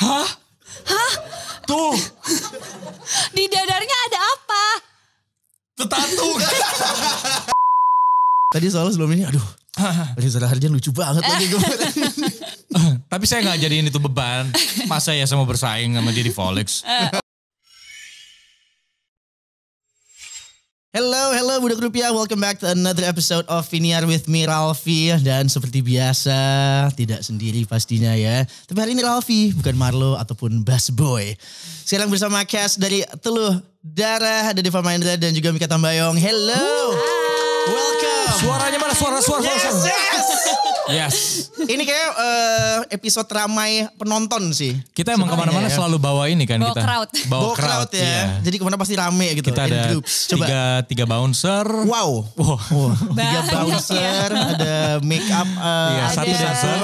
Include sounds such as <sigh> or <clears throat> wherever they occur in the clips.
Hah? Hah? Tuh. Di dadarnya ada apa? Tetatu. <laughs> Tadi soalnya sebelum ini, aduh. <laughs> Tadi saudara Harjan lucu banget lagi <laughs> Tapi saya nggak jadiin itu beban. Masa ya sama bersaing sama diri Folex. Eh, Hello, hello Budak Rupiah. Welcome back to another episode of Viniar with me, Ralfi. Dan seperti biasa, tidak sendiri pastinya ya. Tapi hari ini Ralfi, bukan Marlo ataupun Bass Boy. Sekarang bersama cast dari Teluh Darah, ada Deva Mahendra dan juga Mika Tambayong. Hello! Hi. Welcome. Suaranya mana? Suara, suara, suara. Yes, suara. yes. yes. Ini kayak uh, episode ramai penonton sih. Kita emang kemana-mana ya. selalu bawa ini kan bawa kita. Crowd. Bawa, bawa crowd. crowd ya. Yeah. Jadi kemana pasti rame gitu. Kita ada Coba. tiga, tiga bouncer. Wow. wow. wow. Tiga bouncer, ada make up. Uh, ya, satu dancer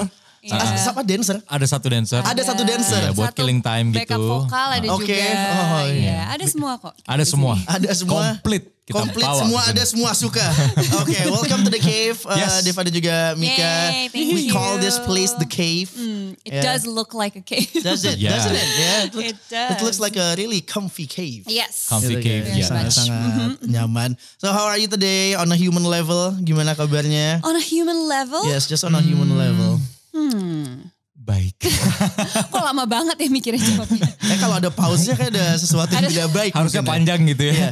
Yeah. Uh, siapa dancer? Ada satu dancer. Ada, ada satu dancer. Iya, buat satu killing time gitu. Backup vokal ada okay. juga. Oh, iya. iya. Ada semua kok. Ada semua. Ada semua. Komplit. Komplit semua ada semua suka. Oke, okay, welcome to the cave. Uh, yes. Deva dan juga Mika. Yay, We you. call this place the cave. Mm, it yeah. does look like a cave. Does it? Yeah. Doesn't it? Yeah, it, look, it does. It looks like a really comfy cave. Yes. Comfy cave. Yeah. sangat sangat mm -hmm. nyaman. So how are you today on a human level? Gimana kabarnya? On a human level? Yes, just on a human hmm. level. Hmm. Baik. <laughs> Kok lama banget ya mikirnya jawabnya? <laughs> eh kalau ada pause-nya kayak ada sesuatu yang tidak baik. Harusnya mungkin. panjang gitu ya. Iya.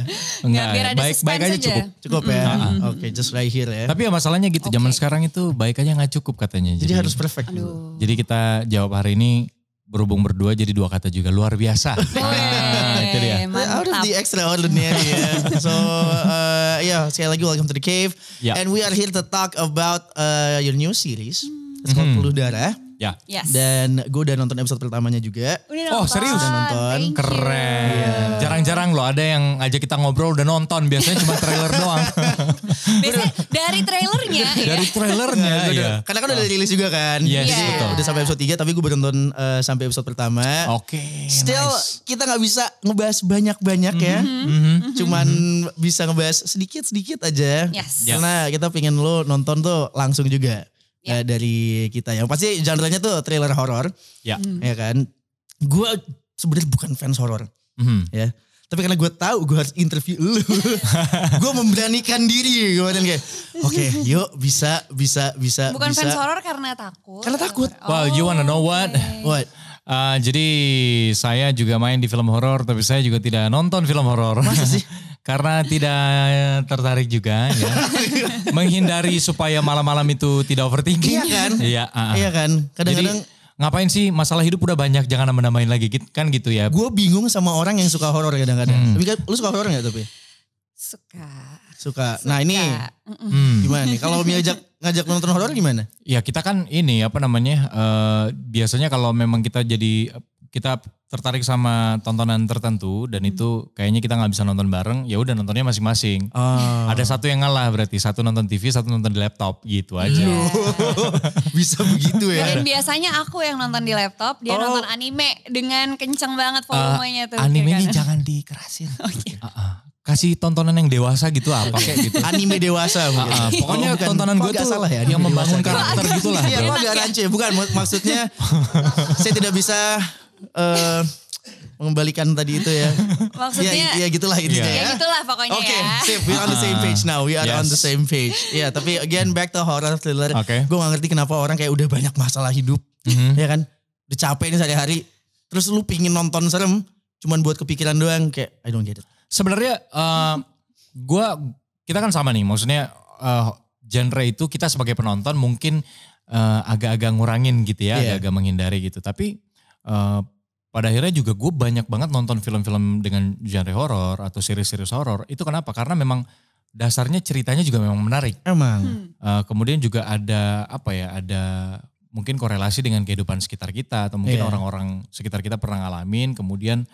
Enggak, biar ada baik, baik aja, aja cukup. Cukup ya. Oke, okay, just right here ya. Tapi ya masalahnya gitu, okay. zaman sekarang itu baik aja gak cukup katanya. Jadi, jadi harus perfect. Aduh. Jadi kita jawab hari ini berhubung berdua jadi dua kata juga luar biasa. <laughs> nah, itu dia. Mantap. Out of the extraordinary. yeah. So uh, eh, yeah, sekali lagi welcome to the cave. Yep. Ya. And we are here to talk about uh, your new series. Hmm. It's called mm. Peluh Darah. Ya. Yes. Dan gue udah nonton episode pertamanya juga. Udah Oh serius? Udah nonton. Keren. Iya. Jarang-jarang yeah. loh ada yang aja kita ngobrol udah nonton. Biasanya cuma trailer <laughs> doang. Biasanya dari trailernya Dari iya. trailernya ya. Karena kan udah rilis juga kan. Yes, yeah. betul. Udah sampai episode 3 tapi gue baru nonton uh, sampai episode pertama. Oke. Okay, Still nice. kita gak bisa ngebahas banyak-banyak mm -hmm. ya. Mm -hmm. Cuman mm -hmm. bisa ngebahas sedikit-sedikit aja. Yes. Karena kita pengen lo nonton tuh langsung juga yeah. Ya. uh, dari kita yang pasti genre-nya tuh trailer horor. Ya. Yeah. Hmm. Ya kan. Gue sebenarnya bukan fans horor. Mm. Ya. Tapi karena gue tahu gue harus interview lu. <laughs> gue memberanikan diri kemarin kayak, oke, okay, yuk bisa bisa bisa Bukan bisa. fans horor karena takut. Karena takut. Oh, well, you wanna know what? Okay. What? Uh, jadi saya juga main di film horor, tapi saya juga tidak nonton film horor. <laughs> Karena tidak eh, tertarik juga, ya. <laughs> menghindari supaya malam-malam itu tidak overthinking. Iya kan? Iya, uh, iya kan. Kadang-kadang ngapain sih masalah hidup udah banyak jangan nambah-nambahin lagi kan gitu ya. Gue bingung sama orang yang suka horor kadang-kadang. Hmm. Tapi kan, lu suka horor nggak tapi? Suka. Suka. Suka. Nah ini hmm. gimana nih? Kalau ngajak ngajak nonton horor gimana? Ya kita kan ini apa namanya? Uh, biasanya kalau memang kita jadi kita tertarik sama tontonan tertentu dan hmm. itu kayaknya kita nggak bisa nonton bareng ya udah nontonnya masing-masing oh. ada satu yang ngalah berarti satu nonton TV satu nonton di laptop gitu aja yeah. <laughs> bisa begitu ya dan biasanya aku yang nonton di laptop dia oh. nonton anime dengan kenceng banget eh, volumenya uh, tuh ya animenya kan? jangan dikerasin okay. uh -uh kasih tontonan yang dewasa gitu apa ah, kayak <laughs> gitu. Anime dewasa Uh, uh, pokoknya kan, tontonan gue tuh salah ya, yang membangun gitu. karakter gitu lah. Iya, agak rancu. Bukan maksudnya eh, saya tidak bisa uh, mengembalikan tadi itu ya. Maksudnya ya, ya gitulah intinya yeah. ya. Iya, gitulah pokoknya okay, ya. Oke, we on the same page now. We are yes. on the same page. Ya, yeah, tapi again back to horror thriller. Okay. Gue gak ngerti kenapa orang kayak udah banyak masalah hidup. Mm-hmm. Ya kan? Udah capek nih sehari-hari. Terus lu pingin nonton serem cuman buat kepikiran doang kayak I don't get it sebenarnya uh, eh, gue kita kan sama nih maksudnya uh, genre itu kita sebagai penonton mungkin agak eh, agak-agak ngurangin gitu ya agak iya. agak-agak menghindari gitu tapi uh, pada akhirnya juga gue banyak banget nonton film-film dengan genre horor atau series-series horor itu kenapa karena memang dasarnya ceritanya juga memang menarik emang hmm. uh, kemudian juga ada apa ya ada mungkin korelasi dengan kehidupan sekitar kita atau mungkin orang iya. orang-orang sekitar kita pernah ngalamin kemudian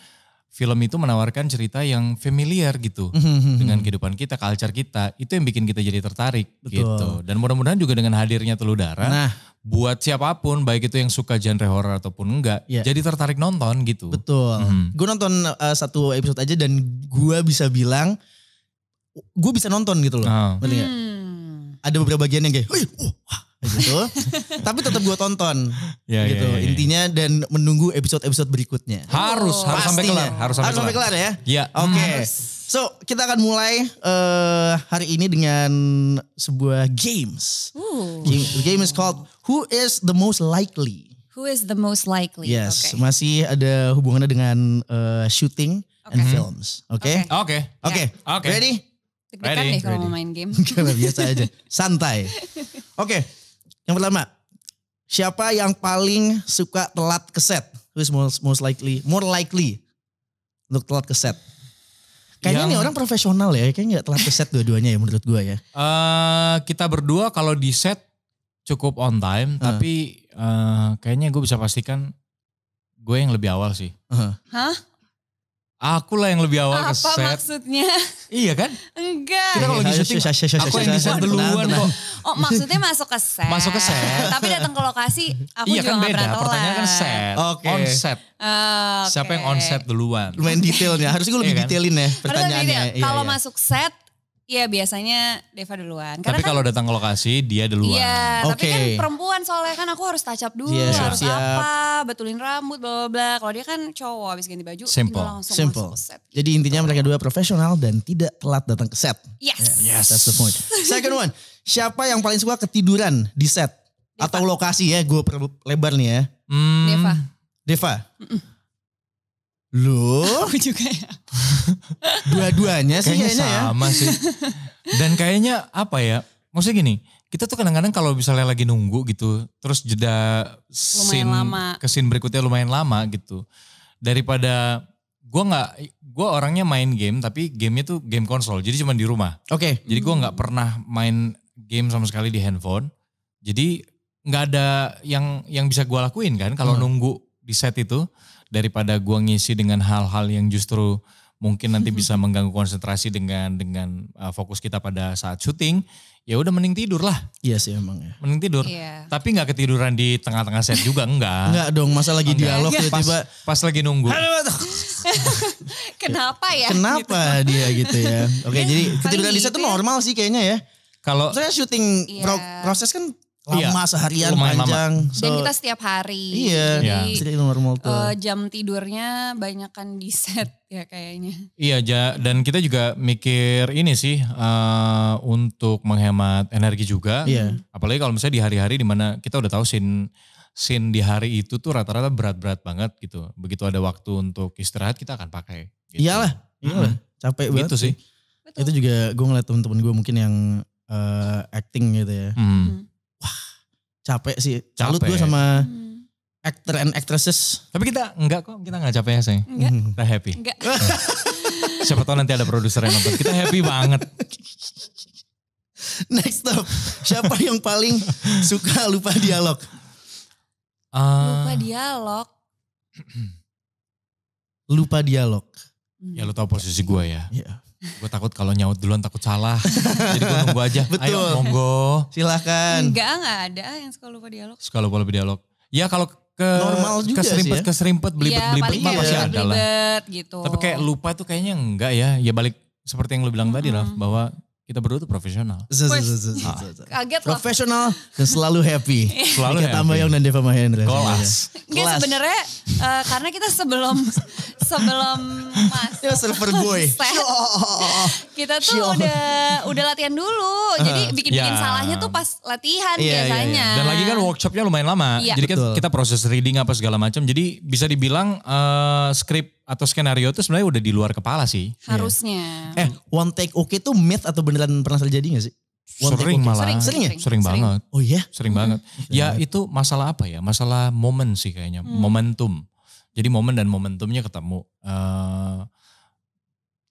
film itu menawarkan cerita yang familiar gitu mm dengan kehidupan kita, culture kita. Itu yang bikin kita jadi tertarik Betul. gitu. Dan mudah-mudahan juga dengan hadirnya darah nah. buat siapapun baik itu yang suka genre horror ataupun enggak yeah. jadi tertarik nonton gitu. Betul. Mm-hmm. Gue nonton uh, satu episode aja dan gue bisa bilang gue bisa nonton gitu loh. Oh. Hmm. Ada beberapa bagian yang kayak, wah gitu. <laughs> Tapi tetap gue tonton ya, ya gitu. Ya, ya, ya. Intinya dan menunggu episode-episode berikutnya. Harus, oh, harus sampai kelar, harus sampai, harus sampai kelar. kelar ya. Iya. Oke. Okay. So, kita akan mulai uh, hari ini dengan sebuah games. Game, the game is called Who is the most likely? Who is the most likely? Yes, okay. masih ada hubungannya dengan uh, shooting okay. and films. Oke. Oke. Oke. Oke. Ready? Ready. Ready. deh kalau mau main game. <laughs> Karena biasa aja. Santai. <laughs> Oke. Okay. Yang pertama, siapa yang paling suka telat ke set? is most, most likely? More likely untuk telat ke set. Kayaknya yang, nih orang profesional ya, kayaknya gak telat ke set dua-duanya ya menurut gue ya. Uh, kita berdua kalau di set cukup on time, uh. tapi uh, kayaknya gue bisa pastikan gue yang lebih awal sih. Uh. Hah? Aku lah yang lebih awal ke set. Apa maksudnya? Iya kan? Enggak. Kita kalau iya, di syuting, iya, iya, aku yang di duluan kok. Oh maksudnya masuk ke set. Masuk ke set. Tapi datang ke lokasi, aku iya, juga kan beda. Pertanyaan kan set. Oke. Okay. On set. Ah, Siapa yang on set duluan? Lumayan detailnya. Harusnya gue lebih kan? detailin ya pertanyaannya. Kalau masuk set, Iya biasanya Deva duluan. Karena tapi kan, kalau datang ke lokasi dia duluan. Iya, okay. tapi kan perempuan soalnya kan aku harus touch up dulu, yeah, harus siap. apa, betulin rambut, bla bla Kalau dia kan cowok habis ganti baju, Simple. langsung Simple. masuk set. Jadi intinya gitu. mereka dua profesional dan tidak telat datang ke set. Yes. yes. That's the point. Second one, siapa yang paling suka ketiduran di set? Deva. Atau lokasi ya, gue lebar nih ya. Hmm. Deva. Deva? Mm -mm. Loh? Aku juga ya. <laughs> Dua-duanya sih kayaknya, ya? sama ya. sih. Dan kayaknya apa ya? Maksudnya gini, kita tuh kadang-kadang kalau misalnya lagi nunggu gitu, terus jeda scene lama. ke scene berikutnya lumayan lama gitu. Daripada gue nggak, gue orangnya main game tapi gamenya tuh game konsol, jadi cuma di rumah. Oke. Okay. Jadi gue nggak pernah main game sama sekali di handphone. Jadi nggak ada yang yang bisa gue lakuin kan kalau hmm. nunggu di set itu daripada gua ngisi dengan hal-hal yang justru mungkin nanti <laughs> bisa mengganggu konsentrasi dengan dengan uh, fokus kita pada saat syuting ya udah mending tidur lah iya sih emang ya mending tidur yeah. tapi nggak ketiduran di tengah-tengah set juga enggak enggak dong masa lagi enggak. dialog tiba-tiba pas, pas lagi nunggu <laughs> kenapa ya kenapa gitu. dia gitu ya oke iya. jadi ketiduran di set itu ya. normal sih kayaknya ya kalau saya syuting yeah. proses kan Iya, lama iya, seharian panjang. Lama. So, Dan kita setiap hari. Iya. Jadi, iya. normal eh, tuh. Uh, jam tidurnya banyak kan di set ya kayaknya. Iya, ja, dan kita juga mikir ini sih uh, untuk menghemat energi juga. Iya. Apalagi kalau misalnya di hari-hari di mana kita udah tahu sin sin di hari itu tuh rata-rata berat-berat banget gitu. Begitu ada waktu untuk istirahat kita akan pakai. Gitu. Iyalah, iyalah. Hmm. Capek banget. Gitu sih. Betul. Itu juga gue ngeliat temen-temen gue mungkin yang uh, acting gitu ya. Hmm capek sih. Salut gue sama hmm. actor and actresses. Tapi kita enggak kok, kita enggak capek ya sayang. Enggak. Hmm. Kita happy. Enggak. <laughs> Siapa tahu nanti ada produser yang nonton. Kita happy banget. <laughs> Next up, siapa yang paling suka lupa dialog? Uh, lupa dialog. lupa dialog. Hmm. Ya lu tau posisi gue ya. Yeah. Gue takut kalau nyaut duluan takut salah. <laughs> Jadi gue tunggu aja. Betul. Ayo monggo. Silakan. Enggak, enggak ada yang suka lupa dialog. Suka lupa dialog. Ya kalau ke normal juga keserimpet, sih ya. keserimpet belibet ya, belibet mah masih ada lah. Gitu. Tapi kayak lupa tuh kayaknya enggak ya. Ya balik seperti yang lu bilang hmm. tadi lah bahwa kita berdua tuh profesional. Kaget Profesional dan selalu happy. selalu Nika happy. yang dan Deva Mahendra. Kelas. Kelas. sebenarnya eh, karena kita sebelum <laughs> sebelum mas, Ya server boy. <laughs> Oh, oh, oh, kita tuh udah udah latihan dulu. Eh, Jadi bikin-bikin ya. salahnya tuh pas latihan iya, iya, iya. biasanya. Dan lagi kan workshopnya lumayan lama. Jadi kan kita proses reading apa segala macam. Jadi bisa dibilang uh, eh, skrip atau skenario itu sebenarnya udah di luar kepala sih. Harusnya. Iya. Eh, one take okay itu myth atau beneran pernah terjadi gak sih? One sering okay. malah. Sering, ya? sering, sering, sering banget. Oh iya? Yeah? Sering hmm. banget. Ya itu masalah apa ya? Masalah momen sih kayaknya. Hmm. Momentum. Jadi momen dan momentumnya ketemu. Uh,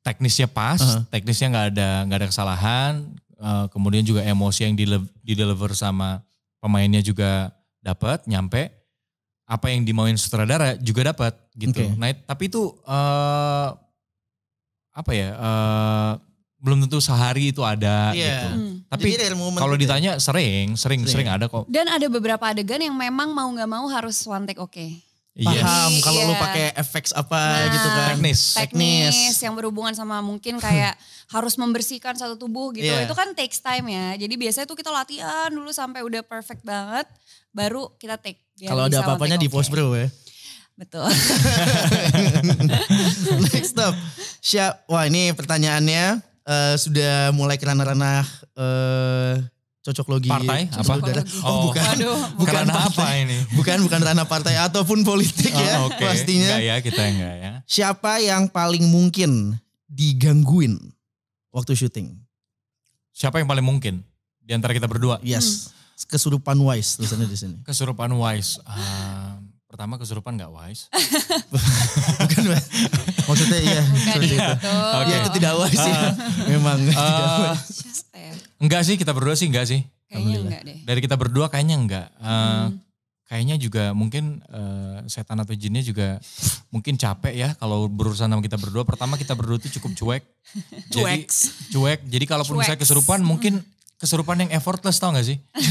teknisnya pas, uh -huh. teknisnya nggak ada nggak ada kesalahan. Uh, kemudian juga emosi yang di dideliver sama pemainnya juga dapat nyampe apa yang dimauin sutradara juga dapat gitu. Okay. Nah, tapi itu uh, apa ya? Uh, belum tentu sehari itu ada yeah. gitu. Hmm. Tapi kalau gitu ya? ditanya sering, sering, sering, sering ada kok. Dan ada beberapa adegan yang memang mau nggak mau harus one take oke. Okay. Iya. paham yes. Iya. kalau yeah. lu pakai efek apa nah, gitu kan teknis. teknis teknis yang berhubungan sama mungkin kayak <laughs> harus membersihkan satu tubuh gitu yeah. itu kan takes time ya jadi biasanya tuh kita latihan dulu sampai udah perfect banget baru kita take kalau ada apa-apanya di post bro ya betul <laughs> next up siap wah ini pertanyaannya uh, sudah mulai kerana ranah uh, cocok logi partai cocok apa darah. Oh, oh, bukan aduh, bukan partai. apa ini bukan bukan ranah partai ataupun politik oh, ya okay. pastinya enggak ya kita enggak ya siapa yang paling mungkin digangguin waktu syuting siapa yang paling mungkin di antara kita berdua yes hmm. kesurupan wise tulisannya di sini kesurupan wise um, pertama kesurupan nggak wise <laughs> bukan maksudnya iya bukan gitu. itu iya. okay. ya, itu tidak wise sih uh, memang uh, tidak wise ya? enggak sih kita berdua sih enggak sih kayaknya enggak deh dari kita berdua kayaknya enggak uh, hmm. kayaknya juga mungkin uh, setan atau jinnya juga mungkin capek ya kalau berurusan sama kita berdua pertama kita berdua tuh cukup cuek <laughs> cuek cuek jadi kalaupun Cueks. saya kesurupan mungkin kesurupan yang effortless tau gak sih <laughs>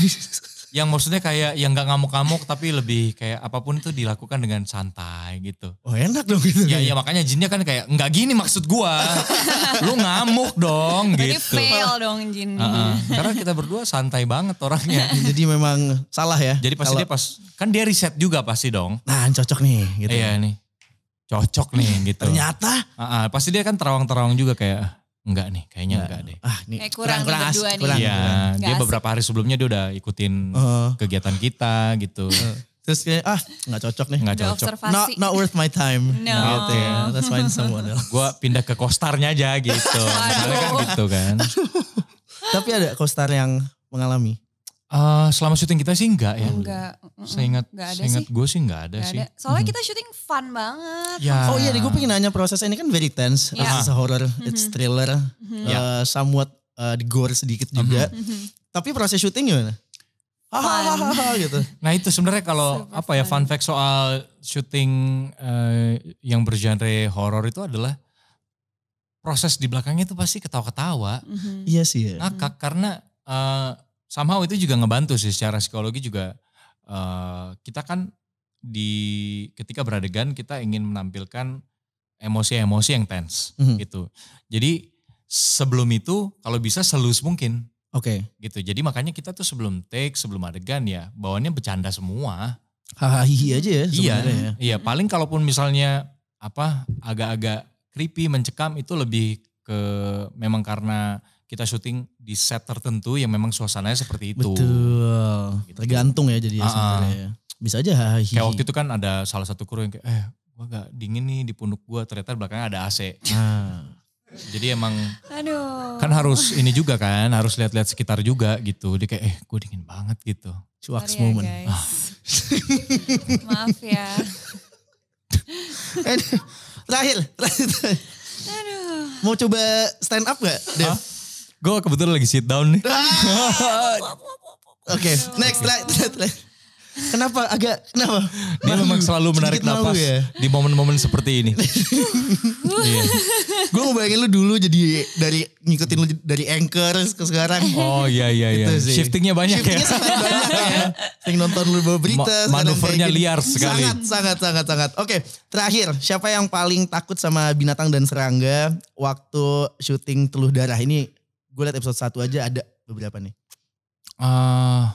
Yang maksudnya kayak yang gak ngamuk-ngamuk tapi lebih kayak apapun itu dilakukan dengan santai gitu. Oh enak dong gitu. Ya, ya, ya makanya jinnya kan kayak nggak gini maksud gua. <laughs> Lu ngamuk dong Jadi gitu. fail dong jin. Uh -uh. Karena kita berdua santai banget orangnya. <laughs> Ya, jadi memang salah ya. Jadi pasti kalau... dia pas kan dia riset juga pasti dong. Nah cocok nih gitu. Iya nih cocok nih gitu. Ternyata. Uh, uh, pasti dia kan terawang-terawang juga kayak Enggak nih, kayaknya nah. enggak deh. Ah, nih. kurang, kurang, kurang, as, kurang, ya, kurang. Dia beberapa hari sebelumnya dia udah ikutin uh. kegiatan kita gitu. Terus kayak ah nggak cocok nih. Nggak cocok. Not, not worth my time. No. Gitu ya. Let's find someone else. Gue pindah ke kostarnya aja gitu. kan gitu kan. <laughs> Tapi ada kostar yang mengalami? Uh, selama syuting kita sih enggak ya. Enggak. Saya ingat, saya ingat gue sih enggak ada enggak sih. Ada. Soalnya mm -hmm. kita syuting fun banget. Ya. Oh iya, gue pengen nanya proses ini kan very tense. Yeah. It's horror, mm -hmm. it's thriller, mm -hmm. uh, somewhat uh, eh, di gore sedikit juga. Mm -hmm. Tapi proses syuting gimana? gitu. Nah itu sebenarnya kalau apa ya fun fact soal syuting uh, yang bergenre horror itu adalah proses di belakangnya itu pasti ketawa-ketawa. Mm -hmm. Iya sih. Ya. Ngakak mm -hmm. karena uh, somehow itu juga ngebantu sih secara psikologi juga uh, kita kan di ketika beradegan kita ingin menampilkan emosi-emosi yang tense mm -hmm. gitu. Jadi sebelum itu kalau bisa selus mungkin. Oke. Okay. Gitu. Jadi makanya kita tuh sebelum take, sebelum adegan ya bawaannya bercanda semua. Hahaha aja ya iya. sebenarnya. Iya, ya. iya, paling kalaupun misalnya apa agak-agak creepy mencekam itu lebih ke memang karena kita syuting di set tertentu yang memang suasananya seperti itu. Betul. Gitu. Tergantung ya jadi ya, sebenarnya. Ya. Bisa aja hahi. Kayak waktu itu kan ada salah satu kru yang kayak eh gua gak dingin nih di punduk gua ternyata belakangnya ada AC. Nah. <laughs> Jadi emang Aduh. kan harus ini juga kan, harus lihat-lihat sekitar juga gitu. Dia kayak eh gue dingin banget gitu. Cuak ya moment. ah. <laughs> Maaf ya. terakhir, eh, terakhir. Aduh. Mau coba stand up gak, Huh? Gue kebetulan lagi sit down nih. Ah. <laughs> Oke, next next, next, Kenapa agak kenapa? Dia memang selalu menarik napas ya? di momen-momen seperti ini. <laughs> yeah. Gue mau bayangin lu dulu jadi dari ngikutin lu dari anchor ke sekarang. Oh iya iya iya. Gitu Shiftingnya banyak ya. Shiftingnya banyak ya. <laughs> Sering nonton lu bawa berita. Ma manuvernya liar sekali. Sangat sangat sangat sangat. Oke terakhir siapa yang paling takut sama binatang dan serangga waktu syuting teluh darah ini gue liat episode 1 aja ada beberapa nih. Uh,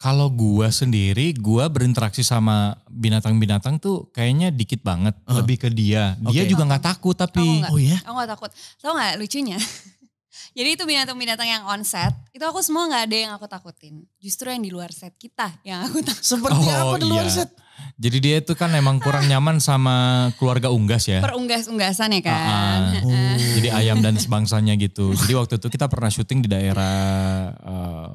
kalau gue sendiri, gue berinteraksi sama binatang-binatang tuh kayaknya dikit banget. Uh. Lebih ke dia. Dia juga gak takut tapi. gak, oh ya? Aku gak takut. Tau gak lucunya? <laughs> Jadi itu binatang-binatang yang on set, itu aku semua gak ada yang aku takutin. Justru yang di luar set kita yang aku <laughs> takutin. Seperti oh, apa di luar iya. set? Jadi dia itu kan emang kurang nyaman sama keluarga unggas ya. Perunggas-unggasan ya kan. Uh -uh. Oh jadi ayam dan sebangsanya gitu. Jadi waktu itu kita pernah syuting di daerah uh,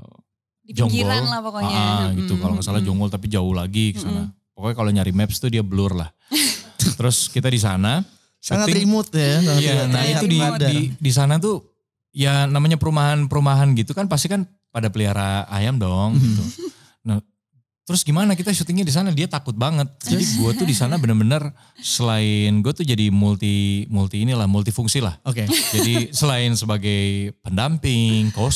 di Jonggol. lah pokoknya. Ah, ah, gitu. Kalau nggak salah Jonggol tapi jauh lagi ke sana. Pokoknya kalau nyari maps tuh dia blur lah. <laughs> Terus kita di sana sangat syuting, remote ya. Iya, nah itu di, di di sana tuh ya namanya perumahan-perumahan gitu kan pasti kan pada pelihara ayam dong gitu terus gimana kita syutingnya di sana dia takut banget jadi gue tuh di sana bener-bener selain gue tuh jadi multi multi inilah multifungsi lah oke okay. jadi selain sebagai pendamping co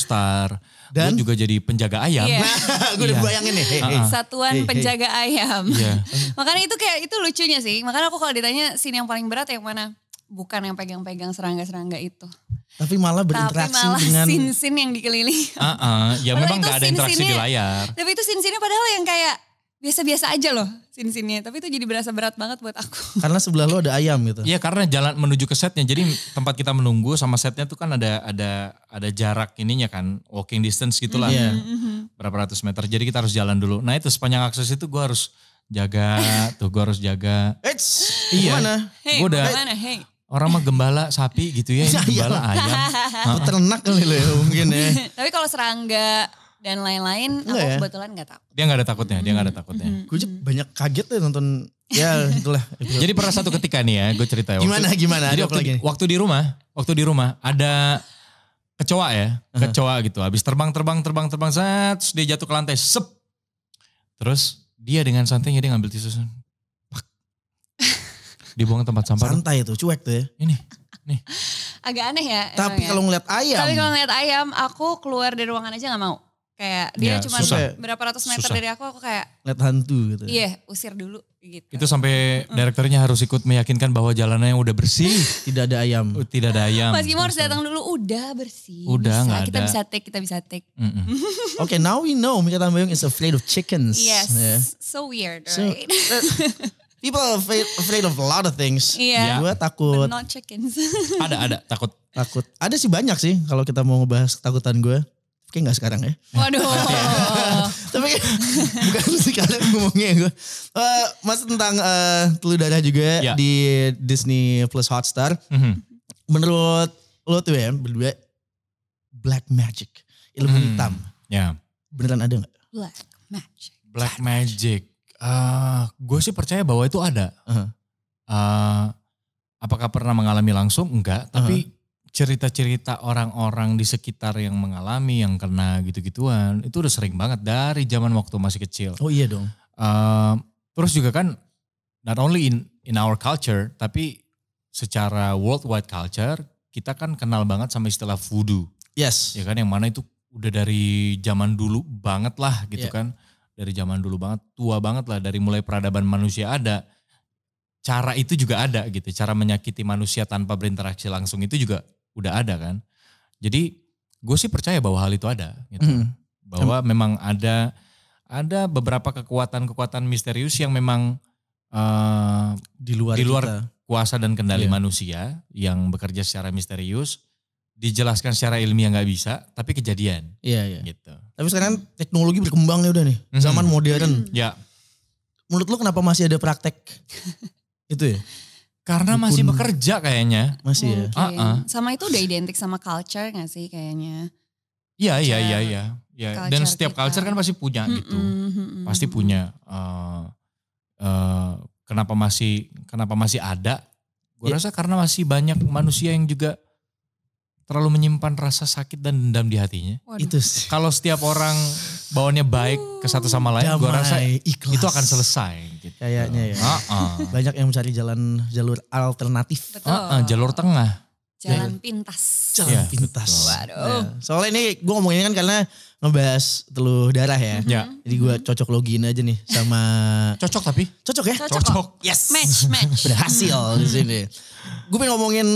dan gua juga jadi penjaga ayam yeah. <laughs> gue udah iya. bayangin nih hey, hey. satuan hey, hey. penjaga ayam yeah. <laughs> makanya itu kayak itu lucunya sih makanya aku kalau ditanya sini yang paling berat yang mana bukan yang pegang-pegang serangga-serangga itu. Tapi malah berinteraksi Tapi malah dengan sin-sin yang dikelilingi. Uh -uh, ya memang gak ada interaksi di layar. Tapi itu sin-sinnya padahal yang kayak biasa-biasa aja loh sin-sinnya. Tapi itu jadi berasa berat banget buat aku. <laughs> Karena sebelah lo ada ayam gitu. Iya karena jalan menuju ke setnya. Jadi tempat kita menunggu sama setnya tuh kan ada ada ada jarak ininya kan. Walking distance gitulah. Mm iya. -hmm. Berapa ratus meter. Jadi kita harus jalan dulu. Nah itu sepanjang akses itu gue harus jaga. tuh gue harus jaga. Eits, iya. Hey, gue udah, hey. Orang mah gembala sapi gitu ya, <laughs> iya. gembala ayam. <laughs> Peternak kali lo ya mungkin ya. <laughs> Tapi kalau serangga dan lain-lain, aku ya. kebetulan gak takut. Dia gak ada takutnya, dia gak ada takutnya. Gue banyak kaget ya nonton, ya itulah. Jadi pernah satu ketika nih ya, gue cerita ya. Gimana, gimana? Jadi waktu, waktu di rumah, waktu di rumah ada kecoa ya, kecoa gitu. Habis terbang, terbang, terbang, terbang, set, dia jatuh ke lantai, sep. Terus dia dengan santainya dia ngambil tisu, Dibuang tempat sampah. Santai tuh, cuek tuh ya. Ini, nih. Agak aneh ya. Tapi eh, kalau ngeliat ayam. Tapi kalau ngeliat ayam, aku keluar dari ruangan aja gak mau. Kayak dia ya, cuma susah. berapa ratus meter susah. dari aku, aku kayak. Lihat hantu gitu. Iya, usir dulu gitu. Itu sampai direkturnya harus ikut meyakinkan bahwa jalannya yang udah bersih. <laughs> Tidak ada ayam. Oh, tidak ada ayam. Mas mau harus datang dulu, udah bersih. Udah gak ada. Kita bisa take, kita bisa take. Mm -mm. Oke, okay, now we know Mika Tambayong is afraid of chickens. Yes, yeah. so weird, right? So, eh, People are afraid, afraid of a lot of things. Iya. Yeah. Gue takut. But not chickens. <laughs> ada, ada. Takut. Takut. Ada sih banyak sih kalau kita mau ngebahas ketakutan gue. Kayak gak sekarang ya. Waduh. <laughs> Tapi <laughs> bukan sih kalian ngomongnya gue. Uh, mas tentang uh, Telur darah juga yeah. di Disney Plus Hotstar. Mm -hmm. Menurut lo tuh ya berdua black magic. Ilmu mm. hitam. Ya. Yeah. Beneran ada gak? Black magic. Black magic. Eh, gue sih percaya bahwa itu ada. Uh-huh. Uh, apakah pernah mengalami langsung? Enggak. Tapi uh-huh. cerita-cerita orang-orang di sekitar yang mengalami, yang kena gitu-gituan, itu udah sering banget dari zaman waktu masih kecil. Oh iya dong. Uh, terus juga kan, not only in in our culture, tapi secara worldwide culture, kita kan kenal banget sama istilah voodoo. Yes. Ya kan, yang mana itu udah dari zaman dulu banget lah gitu yeah. kan dari zaman dulu banget, tua banget lah dari mulai peradaban manusia ada. Cara itu juga ada gitu, cara menyakiti manusia tanpa berinteraksi langsung itu juga udah ada kan. Jadi gue sih percaya bahwa hal itu ada gitu. Mm. Bahwa mm. memang ada ada beberapa kekuatan-kekuatan misterius yang memang uh, di luar di luar kuasa dan kendali yeah. manusia yang bekerja secara misterius dijelaskan secara ilmiah nggak bisa, tapi kejadian. Iya, iya. Gitu. Tapi sekarang teknologi berkembang nih udah nih, mm-hmm. zaman modern. Ya. Menurut lo kenapa masih ada praktek <laughs> itu ya? Karena Dukun. masih bekerja kayaknya. Masih ya. Uh-uh. Sama itu udah identik sama culture gak sih kayaknya? Iya, iya, iya, iya. Ya. Dan setiap kita. culture kan pasti punya hmm, gitu. Mm hmm, pasti punya uh, uh, kenapa masih kenapa masih ada? Gue yeah. rasa karena masih banyak manusia yang juga terlalu menyimpan rasa sakit dan dendam di hatinya. Waduh. Itu sih. Kalau setiap orang bawaannya baik ke satu sama lain, gue rasa ikhlas. itu akan selesai. Gitu. Kayaknya ya. Uh -uh. Banyak yang mencari jalan jalur alternatif. Betul. Uh -uh, jalur tengah. Jalan iya. pintas. Jalan ya, pintas. Waduh. Ya. Soalnya ini gue ngomongin kan karena ngebahas telur darah ya. ya. Jadi gue mm-hmm. cocok login aja nih sama. <laughs> cocok tapi? Cocok ya? Cocok. cocok. Yes. Match, match. Berhasil di sini. Gue pengen ngomongin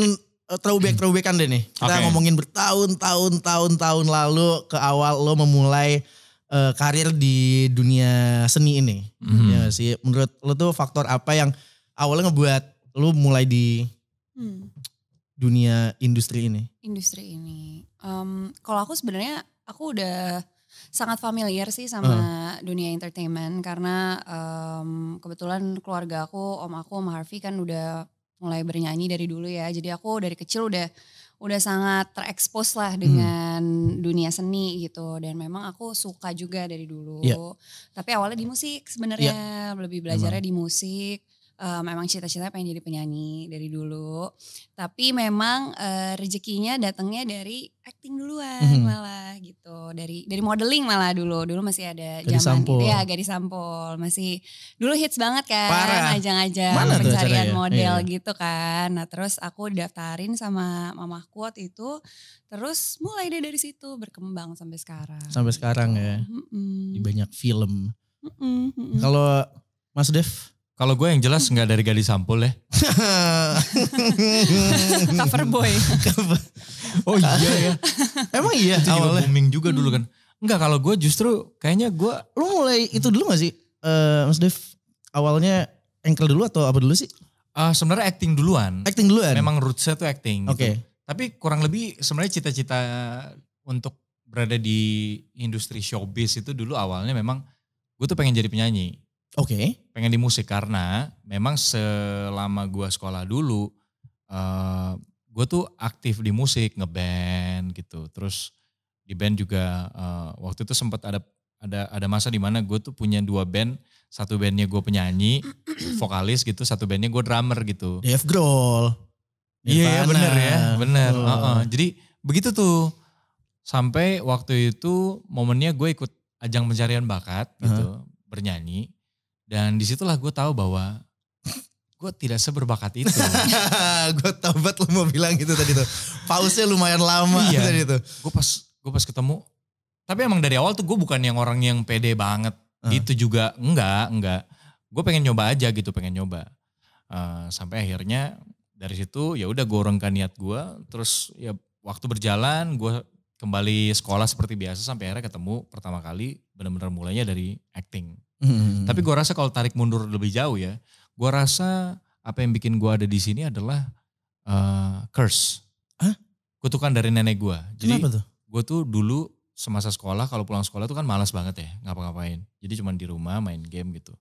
Eh, throwback throwbackan deh nih. Kita okay. ngomongin bertahun-tahun tahun-tahun lalu ke awal lo memulai uh, karir di dunia seni ini. Mm-hmm. Ya sih. Menurut lo tuh faktor apa yang awalnya ngebuat lo mulai di hmm. dunia industri ini? Industri ini. Um, kalau aku sebenarnya aku udah sangat familiar sih sama uh. dunia entertainment karena um, kebetulan keluarga aku, om aku, om Harvey kan udah mulai bernyanyi dari dulu ya. Jadi aku dari kecil udah udah sangat terekspos lah hmm. dengan hmm. dunia seni gitu dan memang aku suka juga dari dulu. Yeah. Tapi awalnya di musik sebenarnya yeah. lebih belajarnya memang. di musik um, memang cita-cita pengen jadi penyanyi dari dulu. Tapi memang uh, rezekinya datangnya dari acting duluan -hmm. malah gitu. Dari dari modeling malah dulu. Dulu masih ada gadis zaman gitu sampul. gitu ya gadis sampul. Masih dulu hits banget kan ajang-ajang pencarian model iya. gitu kan. Nah, terus aku daftarin sama mamahku kuat itu terus mulai deh dari situ berkembang sampai sekarang. Sampai sekarang gitu. ya. Mm -mm. Di banyak film. Mm -mm, mm -mm. Kalau Mas Dev kalau gue yang jelas nggak dari gadis sampul ya. Cover boy. oh iya ya. Emang iya itu juga booming juga dulu kan. Enggak hmm. kalau gue justru kayaknya gue. Lu mulai itu dulu gak sih? Uh, Mas Dev awalnya engkel dulu atau apa dulu sih? Uh, sebenarnya acting duluan. Acting duluan? Memang rootsnya tuh acting. Gitu. Oke. Okay. Gitu. Tapi kurang lebih sebenarnya cita-cita untuk berada di industri showbiz itu dulu awalnya memang gue tuh pengen jadi penyanyi. Oke. Okay. Pengen di musik karena memang selama gue sekolah dulu uh, eh, gue tuh aktif di musik, ngeband gitu. Terus di band juga uh, waktu itu sempat ada ada ada masa di mana gue tuh punya dua band satu bandnya gue penyanyi <clears throat> vokalis gitu satu bandnya gue drummer gitu Dave Grohl iya yeah, bener ya bener oh. uh -uh. jadi begitu tuh sampai waktu itu momennya gue ikut ajang pencarian bakat uh -huh. gitu bernyanyi dan disitulah gue tahu bahwa gue tidak seberbakat itu. <laughs> gue tau banget lo mau bilang gitu tadi tuh. Pausnya lumayan lama iya. tadi tuh. Gue pas gue pas ketemu. Tapi emang dari awal tuh gue bukan yang orang yang pede banget. Uh. Itu juga enggak, enggak. Gue pengen nyoba aja gitu, pengen nyoba. Uh, sampai akhirnya dari situ ya udah gue orangkan niat gue. Terus ya waktu berjalan gue kembali sekolah seperti biasa sampai akhirnya ketemu pertama kali benar-benar mulainya dari acting. Hmm. Tapi gue rasa kalau tarik mundur lebih jauh ya, gue rasa apa yang bikin gue ada di sini adalah uh, curse, Hah? kutukan dari nenek gue. Jadi gue tuh dulu semasa sekolah kalau pulang sekolah tuh kan malas banget ya ngapa-ngapain. Jadi cuma di rumah main game gitu.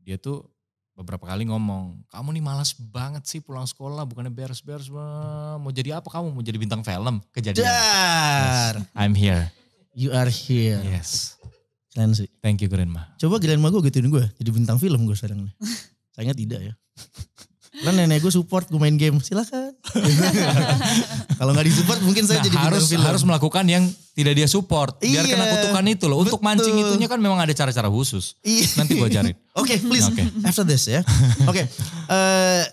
Dia tuh beberapa kali ngomong, kamu nih malas banget sih pulang sekolah, bukannya beres-beres, mau jadi apa kamu? Mau jadi bintang film? Kejadian. Yes, I'm here. You are here. Yes. Keren sih. Thank you Grandma. Coba Grandma gue gituin gue, jadi bintang film gue sekarang. <laughs> Sayangnya tidak ya. Kan nenek gue support gue main game, silakan. <laughs> Kalau nggak disupport mungkin saya nah, jadi harus film. harus melakukan yang tidak dia support. Iya, biar kena kutukan itu loh. Untuk betul. mancing itunya kan memang ada cara-cara khusus. Iya. Nanti gue ajarin. <laughs> Oke, okay, please. Okay. After this ya. Oke. Okay. Uh, eh,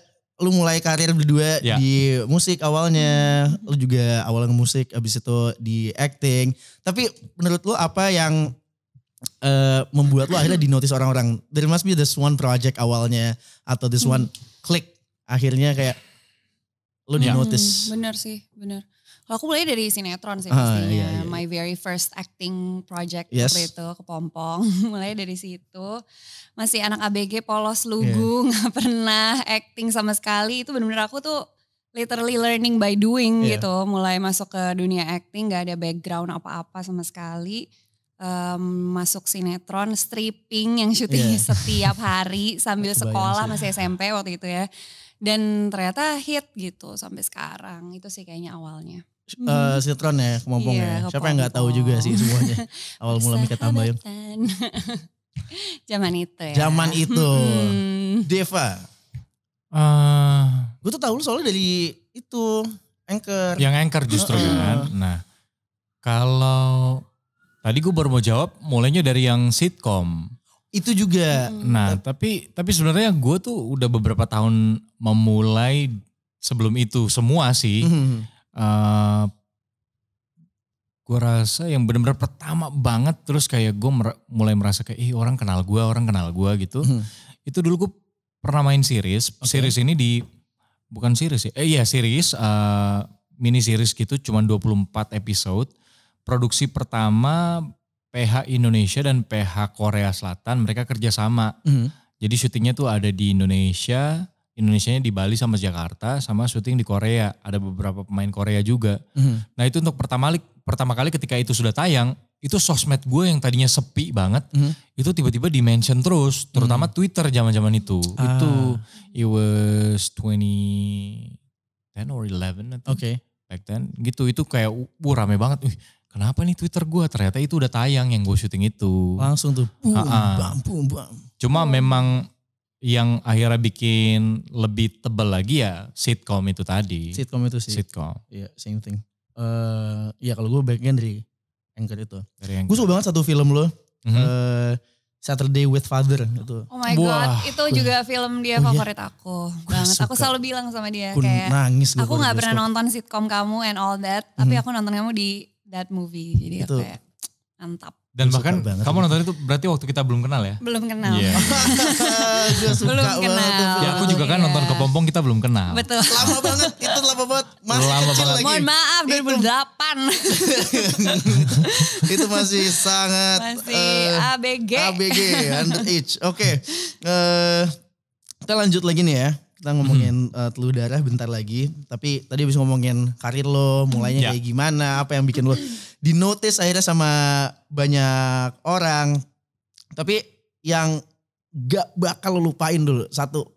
lu mulai karir berdua ya. di musik awalnya, lu juga awalnya musik, abis itu di acting. Tapi menurut lu apa yang uh, membuat lo akhirnya dinotis orang-orang. There must be this one project awalnya atau this one click akhirnya kayak lo ya. dinotis. Hmm, bener sih, bener. Kalau aku mulai dari sinetron sih ah, pastinya. Iya, iya, iya. My very first acting project yes. waktu itu ke Pompong. <laughs> mulai dari situ. Masih anak ABG polos lugu, yeah. <laughs> gak pernah acting sama sekali. Itu bener-bener aku tuh literally learning by doing yeah. gitu. Mulai masuk ke dunia acting gak ada background apa-apa sama sekali um, masuk sinetron, stripping yang syuting yeah. setiap hari sambil sekolah masih SMP waktu itu ya. Dan ternyata hit gitu sampai sekarang. Itu sih kayaknya awalnya. Uh, sinetron ya, kemampung yeah, ya. Siapa yang nggak tahu juga sih semuanya. <laughs> Awal mula Mika tambahin. <laughs> Zaman itu ya. Zaman itu. Hmm. Deva. Uh, eh. gue tuh tahu lu soalnya dari itu anchor. Yang anchor justru uh, uh. kan. Nah, kalau Tadi gue baru mau jawab mulainya dari yang sitkom. Itu juga. Hmm. Nah, tapi tapi sebenarnya gue tuh udah beberapa tahun memulai sebelum itu semua sih. Hmm. Uh, eh, gue rasa yang benar-benar pertama banget terus kayak gue mer mulai merasa kayak ih orang kenal gue orang kenal gue gitu hmm. itu dulu gue pernah main series okay. series ini di bukan series ya eh iya series uh, mini series gitu cuman 24 episode produksi pertama PH Indonesia dan PH Korea Selatan mereka kerjasama. Mm. Jadi syutingnya tuh ada di Indonesia, nya di Bali sama Jakarta, sama syuting di Korea. Ada beberapa pemain Korea juga. Mm. Nah itu untuk pertama kali, pertama kali ketika itu sudah tayang, itu sosmed gue yang tadinya sepi banget, mm. itu tiba-tiba di mention terus, terutama mm. Twitter zaman-zaman itu. Ah. Itu it was 2010 or 11 Oke. Okay. Back then gitu, itu kayak uh, rame banget kenapa nih Twitter gue ternyata itu udah tayang yang gue syuting itu. Langsung tuh, boom, bam, boom, bam. Cuma memang yang akhirnya bikin lebih tebel lagi ya sitcom itu tadi. Sitcom itu sih. Sitcom. Iya, yeah, same thing. Uh, ya kalau gue bagian dari Anchor itu. Dari Anchor. Gue suka banget satu film lo. Mm -hmm. uh, eh, Saturday with Father itu. Oh my Wah. god, itu juga film dia oh iya. favorit iya. aku gua banget. Suka. Aku selalu bilang sama dia Kun kayak aku nggak pernah nonton sitkom kamu and all that, mm -hmm. tapi mhm. aku nonton kamu di that movie. Jadi Betul. Gitu. kayak mantap. Dan bahkan kamu nonton itu berarti waktu kita belum kenal ya? Belum kenal. Yeah. <laughs> belum kenal. Ya aku juga kan yeah. nonton pompong kita belum kenal. Betul. Lama banget, itu lama banget. Masih lama kecil banget. lagi. Mohon maaf, 2008. Itu, <laughs> itu masih sangat. Masih uh, eh, ABG. ABG, under age. Oke, okay. uh, eh, kita lanjut lagi nih ya kita ngomongin hmm. uh, eh, telur darah bentar lagi. Tapi tadi habis ngomongin karir lo, mulainya yeah. kayak gimana, apa yang bikin lo di notice akhirnya sama banyak orang. Tapi yang gak bakal lo lupain dulu satu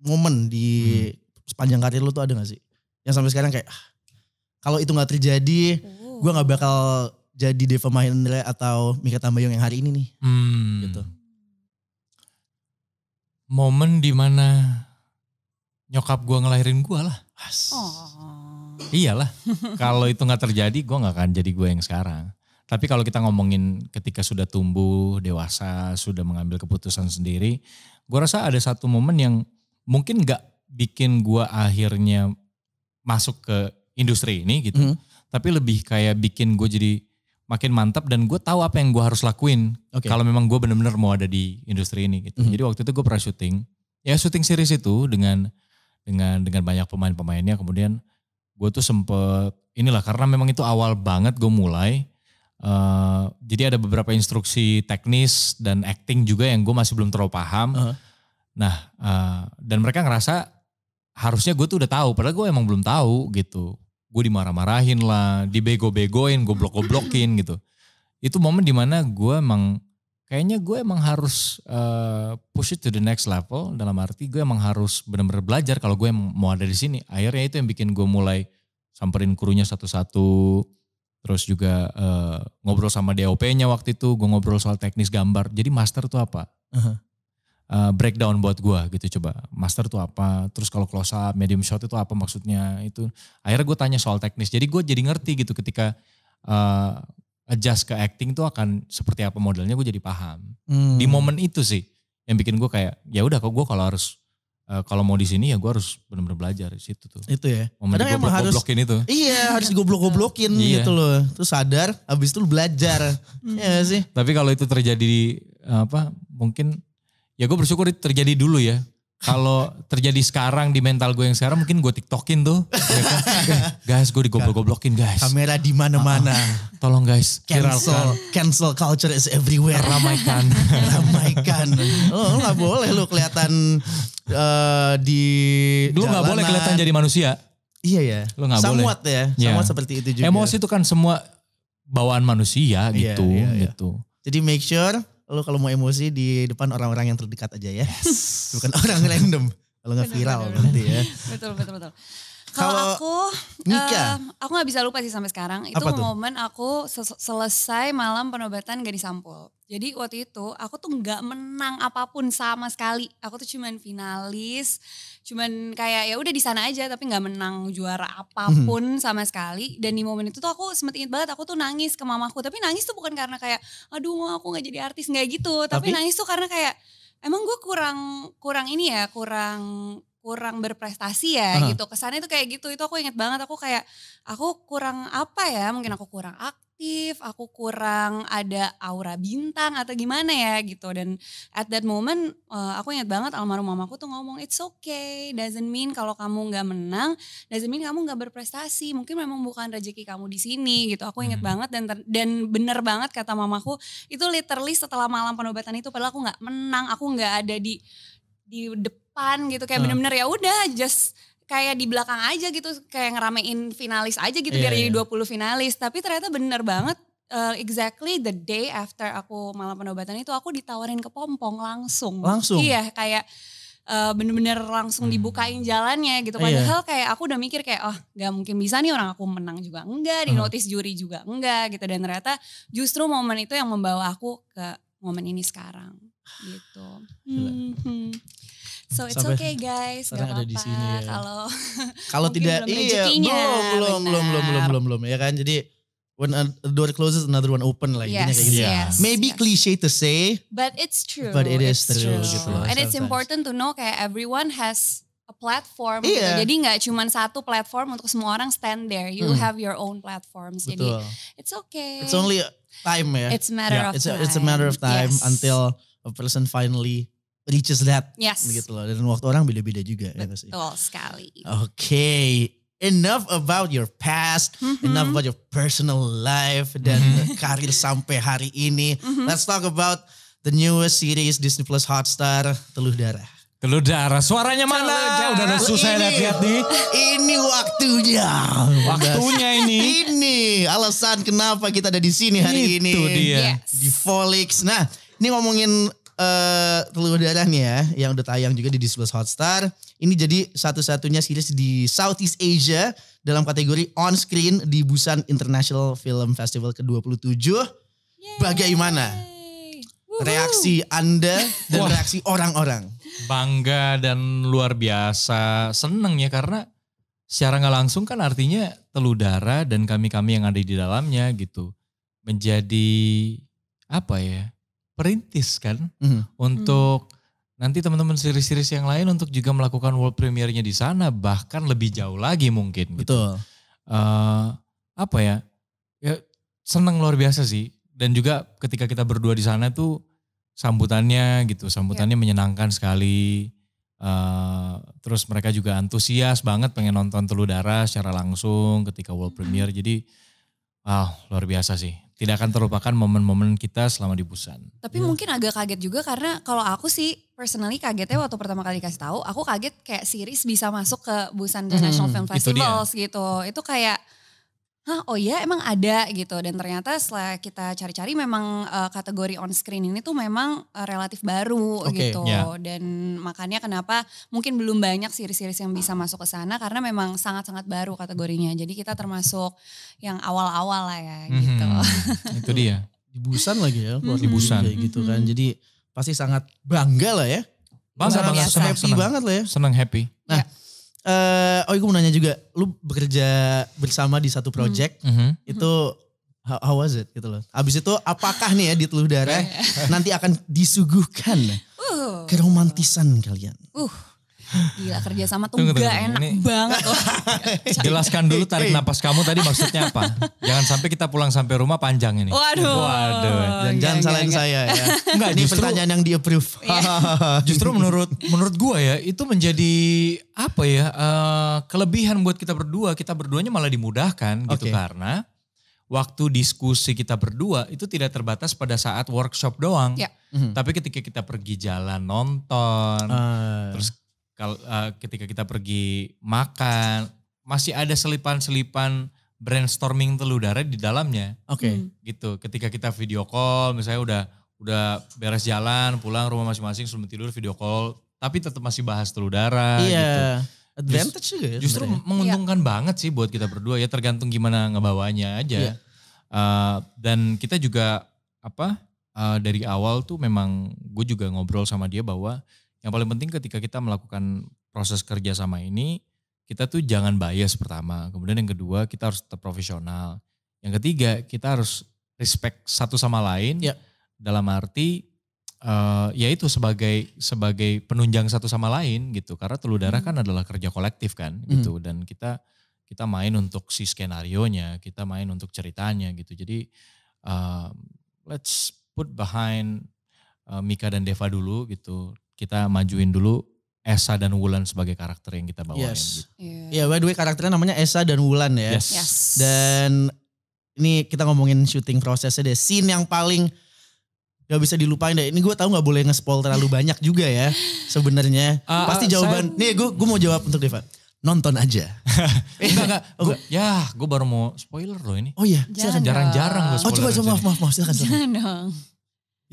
momen di hmm. sepanjang karir lo tuh ada gak sih? Yang sampai sekarang kayak ah, kalau itu gak terjadi, oh. Uh. gue gak bakal jadi Deva Mahendra atau Mika Tambayong yang hari ini nih. Mm. Gitu. Momen dimana nyokap gue ngelahirin gue lah. As. Oh. Iyalah. kalau itu nggak terjadi, gue nggak akan jadi gue yang sekarang. Tapi kalau kita ngomongin ketika sudah tumbuh, dewasa, sudah mengambil keputusan sendiri, gue rasa ada satu momen yang mungkin nggak bikin gue akhirnya masuk ke industri ini gitu. Mm. Tapi lebih kayak bikin gue jadi makin mantap dan gue tahu apa yang gue harus lakuin okay. kalau memang gue bener-bener mau ada di industri ini gitu. Mm. Jadi waktu itu gue pernah syuting, ya syuting series itu dengan dengan dengan banyak pemain-pemainnya kemudian gue tuh sempet inilah karena memang itu awal banget gue mulai uh, jadi ada beberapa instruksi teknis dan acting juga yang gue masih belum terlalu paham uh -huh. nah uh, dan mereka ngerasa harusnya gue tuh udah tahu padahal gue emang belum tahu gitu gue dimarah-marahin lah dibego-begoin blok goblokin gitu itu momen dimana gue emang kayaknya gue emang harus uh, push it to the next level dalam arti gue emang harus benar-benar belajar kalau gue mau ada di sini akhirnya itu yang bikin gue mulai samperin krunya satu-satu terus juga uh, ngobrol sama DOP-nya waktu itu gue ngobrol soal teknis gambar jadi master tuh apa uh uh, breakdown buat gue gitu coba master tuh apa terus kalau close up medium shot itu apa maksudnya itu akhirnya gue tanya soal teknis jadi gue jadi ngerti gitu ketika uh, adjust ke acting tuh akan seperti apa modelnya gue jadi paham. Hmm. Di momen itu sih yang bikin gue kayak ya udah kok gue kalau harus uh, kalau mau di sini ya gue harus benar-benar belajar di situ tuh. Itu ya. Momen Kadang emang harus goblokin itu. Iya, harus digoblok-goblokin <laughs> iya. gitu loh. Terus sadar, habis itu belajar. Hmm. Iya sih. Tapi kalau itu terjadi eh, apa? Mungkin ya gue bersyukur itu terjadi dulu ya kalau terjadi sekarang di mental gue yang sekarang mungkin gue tiktokin tuh. Ya kan? Eh, guys, gue digoblok-goblokin guys. Kamera di mana-mana. Ah, ah. tolong guys, cancel. Cancel culture is everywhere. Ramaikan. <laughs> Ramaikan. Lo oh, nggak boleh lo kelihatan uh, di Lo gak boleh kelihatan jadi manusia. Iya ya. Lo gak boleh. boleh. ya. Semua iya. yeah. seperti itu juga. Emosi itu kan semua bawaan manusia yeah, gitu, Yeah, yeah. gitu. Jadi make sure lo kalau mau emosi di depan orang-orang yang terdekat aja ya. Yes. Bukan orang random. Kalau nggak viral nanti ya. Betul, betul, betul. Kalau aku nikah, uh, aku nggak bisa lupa sih sampai sekarang. Itu momen aku selesai malam penobatan gak disampul. Jadi waktu itu aku tuh nggak menang apapun sama sekali. Aku tuh cuman finalis, cuman kayak ya udah di sana aja tapi nggak menang juara apapun hmm. sama sekali. Dan di momen itu tuh aku sempet inget banget aku tuh nangis ke mamaku. Tapi nangis tuh bukan karena kayak aduh mau aku nggak jadi artis nggak gitu. Tapi, tapi nangis tuh karena kayak emang gue kurang kurang ini ya kurang kurang berprestasi ya uh-huh. gitu kesannya itu kayak gitu itu aku inget banget aku kayak aku kurang apa ya mungkin aku kurang aktif aku kurang ada aura bintang atau gimana ya gitu dan at that moment uh, aku inget banget almarhum mamaku tuh ngomong it's okay doesn't mean kalau kamu nggak menang doesn't mean kamu nggak berprestasi mungkin memang bukan rezeki kamu di sini gitu aku inget hmm. banget dan dan bener banget kata mamaku itu literally setelah malam penobatan itu padahal aku nggak menang aku nggak ada di di depan gitu kayak ah. bener-bener ya udah just kayak di belakang aja gitu kayak ngeramein finalis aja gitu yeah, biar yeah. jadi 20 iya. finalis tapi ternyata bener banget uh, exactly the day after aku malam penobatan itu aku ditawarin ke Pompong langsung langsung iya kayak eh, bener-bener uh, langsung hmm. dibukain jalannya gitu iya. padahal yeah. kayak aku udah mikir kayak oh nggak mungkin bisa nih orang aku menang juga enggak di hmm. notice juri juga enggak gitu dan ternyata justru momen itu yang membawa aku ke momen ini sekarang gitu. Hmm. So it's Sampai okay guys, gak apa-apa ya. kalau <laughs> kalau tidak belum iya belum belum, belum belum belum belum belum ya kan jadi when a door closes another one open lah like, yes, kayak gitu. Yes, Maybe yes. cliche to say, but it's true. But it is true, true. gitu loh. And sometimes. it's important to know kayak everyone has a platform. Gitu. Iya. Gitu. Jadi nggak cuma satu platform untuk semua orang stand there. You hmm. have your own platforms. Betul. Jadi it's okay. It's only time ya. It's matter yeah. of it's a, time. It's a matter of time yes. until a person finally reaches that. Yes. Gitu loh. Dan waktu orang beda-beda juga. Ya Betul ya, sekali. Oke. Okay. Enough about your past, mm -hmm. enough about your personal life dan mm -hmm. karir sampai hari ini. Mm -hmm. Let's talk about the newest series Disney Plus Hotstar, Teluh Darah. Teluh Darah, suaranya mana? Teluh Udah ada susah lihat-lihat nih. Ini waktunya. Waktunya ini. ini alasan kenapa kita ada di sini hari Itu ini. Itu dia. Di Folix. Nah, ini ngomongin uh, telur darah nih ya, yang udah tayang juga di Disney Hotstar. Ini jadi satu-satunya series di Southeast Asia dalam kategori on screen di Busan International Film Festival ke-27. Bagaimana reaksi Anda dan Wah. reaksi orang-orang? Bangga dan luar biasa seneng ya karena secara nggak langsung kan artinya telur darah dan kami-kami yang ada di dalamnya gitu menjadi apa ya perintis kan mm untuk mm nanti teman-teman series-series yang lain untuk juga melakukan world premiernya di sana bahkan lebih jauh lagi mungkin. Gitu. Betul. Uh, apa ya? Ya senang luar biasa sih dan juga ketika kita berdua di sana tuh sambutannya gitu, sambutannya yeah. menyenangkan sekali. Uh, terus mereka juga antusias banget pengen nonton telur darah secara langsung ketika world mm-hmm. premiere. Jadi, ah wow, luar biasa sih tidak akan terlupakan momen-momen kita selama di Busan. Tapi mungkin agak kaget juga karena kalau aku sih personally kagetnya waktu pertama kali kasih tahu, aku kaget kayak series bisa masuk ke Busan International hmm, Film Festival gitu. Itu kayak Hah, oh iya emang ada gitu dan ternyata setelah kita cari-cari memang uh, kategori on screen ini tuh memang uh, relatif baru okay, gitu yeah. dan makanya kenapa mungkin belum banyak series-series yang bisa masuk ke sana karena memang sangat-sangat baru kategorinya jadi kita termasuk yang awal-awal lah ya mm -hmm. gitu <laughs> itu dia di Busan lagi ya mm -hmm. di Busan kayak gitu kan mhm. jadi pasti sangat bangga lah ya bangga, bangga senang, senang, happy senang, banget lah ya senang happy nah yeah Uh, oh, aku mau nanya juga, lu bekerja bersama di satu project, mm -hmm. Mhm. itu how, how was it gitu loh. Abis itu apakah nih ya di teluh darah eh. nanti akan disuguhkan uh. keromantisan kalian? Uh. Gila kerja sama tuh enggak enak ini, banget loh. <laughs> Jelaskan dulu tarik napas kamu tadi maksudnya apa? Jangan sampai kita pulang sampai rumah panjang ini. Waduh. Waduh. Jangan, jangan salahin saya ya. <laughs> Enggak, ini justru, pertanyaan yang di-approve. <laughs> Iya. justru menurut menurut gua ya, itu menjadi apa ya? Uh, kelebihan buat kita berdua. Kita berduanya malah dimudahkan okay. gitu karena waktu diskusi kita berdua itu tidak terbatas pada saat workshop doang. Ya. Mm -hmm. Tapi ketika kita pergi jalan nonton, uh. terus kalau uh, ketika kita pergi makan masih ada selipan-selipan brainstorming teludara di dalamnya. Oke. Okay. Hmm. Gitu. Ketika kita video call misalnya udah udah beres jalan, pulang rumah masing-masing sebelum tidur video call, tapi tetap masih bahas teludara iya. gitu. Advantage Just, juga ya. Justru sebenernya. menguntungkan ya. banget sih buat kita berdua ya tergantung gimana ngebawanya aja. Iya. Uh, dan kita juga apa? Uh, dari awal tuh memang gue juga ngobrol sama dia bahwa yang paling penting ketika kita melakukan proses kerja sama ini, kita tuh jangan bias pertama. Kemudian yang kedua, kita harus tetap profesional. Yang ketiga, kita harus respect satu sama lain. Ya. Dalam arti, uh, ya itu sebagai sebagai penunjang satu sama lain gitu. Karena telur darah hmm. kan adalah kerja kolektif kan hmm. gitu. Dan kita kita main untuk si skenario-nya, kita main untuk ceritanya gitu. Jadi uh, let's put behind uh, Mika dan Deva dulu gitu kita majuin dulu Esa dan Wulan sebagai karakter yang kita bawa. Yes. Gitu. Yeah. yeah, by the way karakternya namanya Esa dan Wulan ya. Yes. yes. Dan ini kita ngomongin syuting prosesnya deh. Scene yang paling gak bisa dilupain deh. Ini gue tahu gak boleh nge-spoil terlalu banyak juga ya <laughs> sebenarnya. Uh, Pasti jawaban. Saya... Nih gue mau jawab untuk Deva. Nonton aja. <laughs> enggak enggak. <laughs> Gua, ya, gue baru mau spoiler loh ini. Oh iya. Jarang-jarang gue spoiler. Oh coba coba maaf maaf maaf Silahkan. Jangan dong.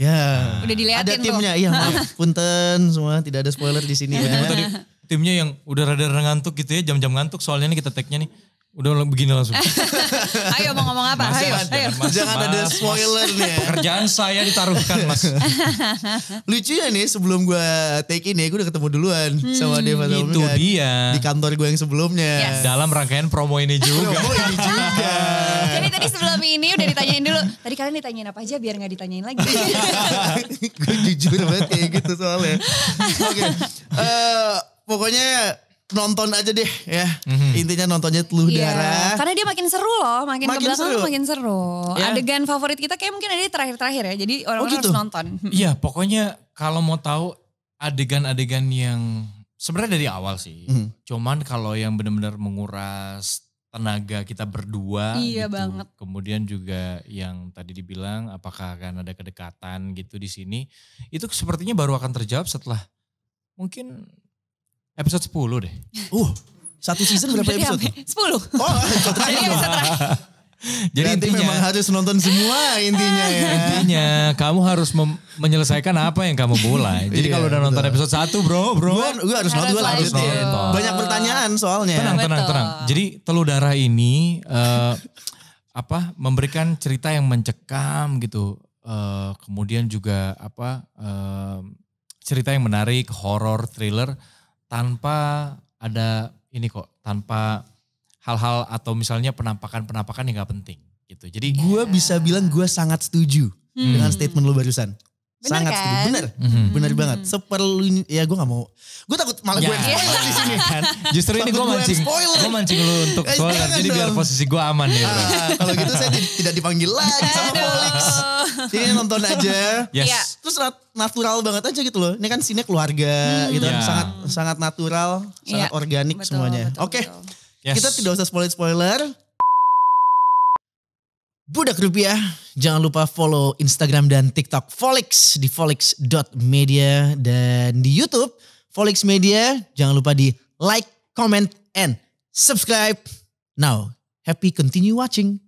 Ya. Udah dilihatin Ada timnya, iya <laughs> maaf. Punten semua, tidak ada spoiler di sini iya, ya. Tadi timnya yang udah rada ngantuk gitu ya, jam-jam ngantuk soalnya ini kita tag-nya nih. Udah begini langsung. <laughs> ayo mau ngomong apa? Mas, ayo, mas, ayo. Jangan mas, ada spoiler mas, nih. Ya. Pekerjaan saya ditaruhkan mas. <laughs> Lucunya nih sebelum gue take ini ya, gue udah ketemu duluan hmm, sama Deva Itu Omega, kan. dia. Di kantor gue yang sebelumnya. Yes. Dalam rangkaian promo ini <laughs> juga. promo ini juga. Jadi tadi sebelum ini udah ditanyain dulu. Tadi kalian ditanyain apa aja biar gak ditanyain lagi. gue jujur banget kayak gitu soalnya. Oke. Okay. Uh, eh, pokoknya nonton aja deh ya. Mm-hmm. Intinya nontonnya teluh yeah. darah. Karena dia makin seru loh, makin, makin kebelakang seru. makin seru. Yeah. Adegan favorit kita kayak mungkin ada di terakhir-terakhir ya. Jadi orang-orang oh, gitu. harus nonton. Mhm. Iya, pokoknya kalau mau tahu adegan-adegan yang sebenarnya dari awal sih. Mm. Cuman kalau yang benar-benar menguras tenaga kita berdua iya gitu. banget kemudian juga yang tadi dibilang apakah akan ada kedekatan gitu di sini itu sepertinya baru akan terjawab setelah mungkin Episode 10 deh. Uh, satu season berapa episode? 10. Oh, satu terakhir. Jadi Berarti intinya memang harus nonton semua intinya ya. Intinya kamu harus menyelesaikan apa yang kamu mulai. Jadi iya, kalau udah nonton betul. episode 1 bro, bro. Gue, harus, nonton, gue harus nonton. Banyak pertanyaan soalnya. Tenang, betul. tenang, tenang. Jadi telur darah ini uh, apa memberikan cerita yang mencekam gitu. Uh, kemudian juga apa uh, cerita yang menarik, horor, thriller tanpa ada ini kok, tanpa hal-hal atau misalnya penampakan-penampakan yang gak penting gitu. Jadi gue iya. bisa bilang gue sangat setuju hmm. dengan statement lo barusan sangat kan? setuju. Bener, mm-hmm. bener banget. Mhm. Seperlu ini, ya gue gak mau. Gue takut malah ya. gue spoiler di sini kan. Justru ini gue mancing, gue mancing lu untuk eh, spoiler. jadi biar posisi gue aman ya. Ah, kalau gitu saya tidak dipanggil lagi sama Felix. Jadi nonton aja. Yes. Iya. Terus natural banget aja gitu loh. Ini kan sini keluarga hmm. gitu kan. Yeah. Sangat sangat natural, sangat iya. organik betul, semuanya. Oke. Okay. Yes. Kita tidak usah spoiler-spoiler. Budak Rupiah, jangan lupa follow Instagram dan TikTok Folix di folix.media dan di YouTube Folix Media. Jangan lupa di like, comment, and subscribe. Now, happy continue watching.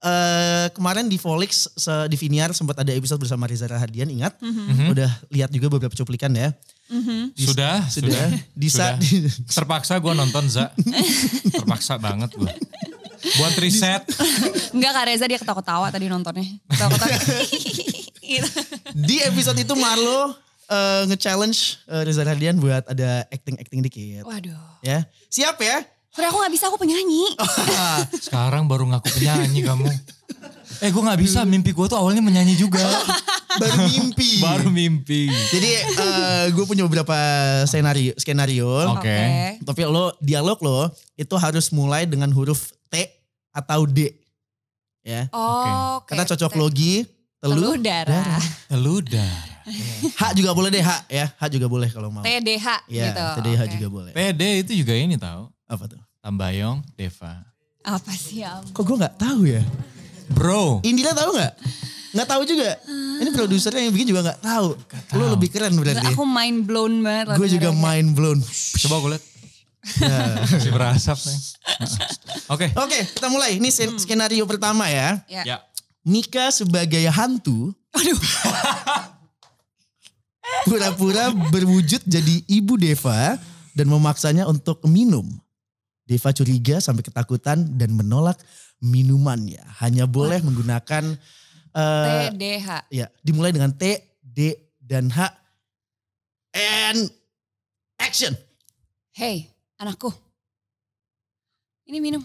Uh, kemarin di Volix di Viniar sempat ada episode bersama Reza Rahadian ingat mm -hmm. udah lihat juga beberapa cuplikan ya Mm-hmm. Sudah, sudah, sudah. Sudah. <laughs> terpaksa gue nonton Za. terpaksa banget gue. Buat riset. Enggak Kak Reza dia ketawa-ketawa tadi nontonnya. Ketawa-ketawa. <laughs> Gitu. Di episode itu Marlo uh, nge-challenge uh, Reza Radian buat ada acting-acting dikit. Waduh. Ya. Siap ya? Sudah aku gak bisa, aku penyanyi. Oh. <laughs> Sekarang baru ngaku penyanyi kamu. Eh gue gak bisa, mimpi gue tuh awalnya menyanyi juga. <laughs> Baru mimpi. Baru mimpi. Jadi uh, eh, gue punya beberapa skenario. Skenario. Oke. Okay. Tapi lo dialog lo itu harus mulai dengan huruf T atau D. Ya. Oh, okay. Kata cocok logi. Telu, darah. Telu darah. H juga boleh deh H ya. H juga boleh kalau mau. TDH ya, gitu. TDH okay. juga boleh. PD itu juga ini tahu. Apa tuh? Tambayong Deva. Apa sih Kok gue gak tahu ya? Bro. Indila tahu nggak? Nggak tahu juga. Ini produsernya yang bikin juga nggak tahu. Gak Lu lebih keren berarti. Aku mind blown banget. Gue juga mind blown. Coba gue lihat. <laughs> Ya. Masih berasap nih. Oke. Oke, kita mulai. Ini sen- hmm. skenario pertama ya. Ya. ya. Mika sebagai hantu. Aduh. <laughs> Pura-pura berwujud jadi ibu Deva dan memaksanya untuk minum. Deva curiga sampai ketakutan dan menolak minuman ya Hanya boleh Wah. menggunakan uh, H Ya, dimulai dengan T, D dan H. And action. Hey, anakku. Ini minum.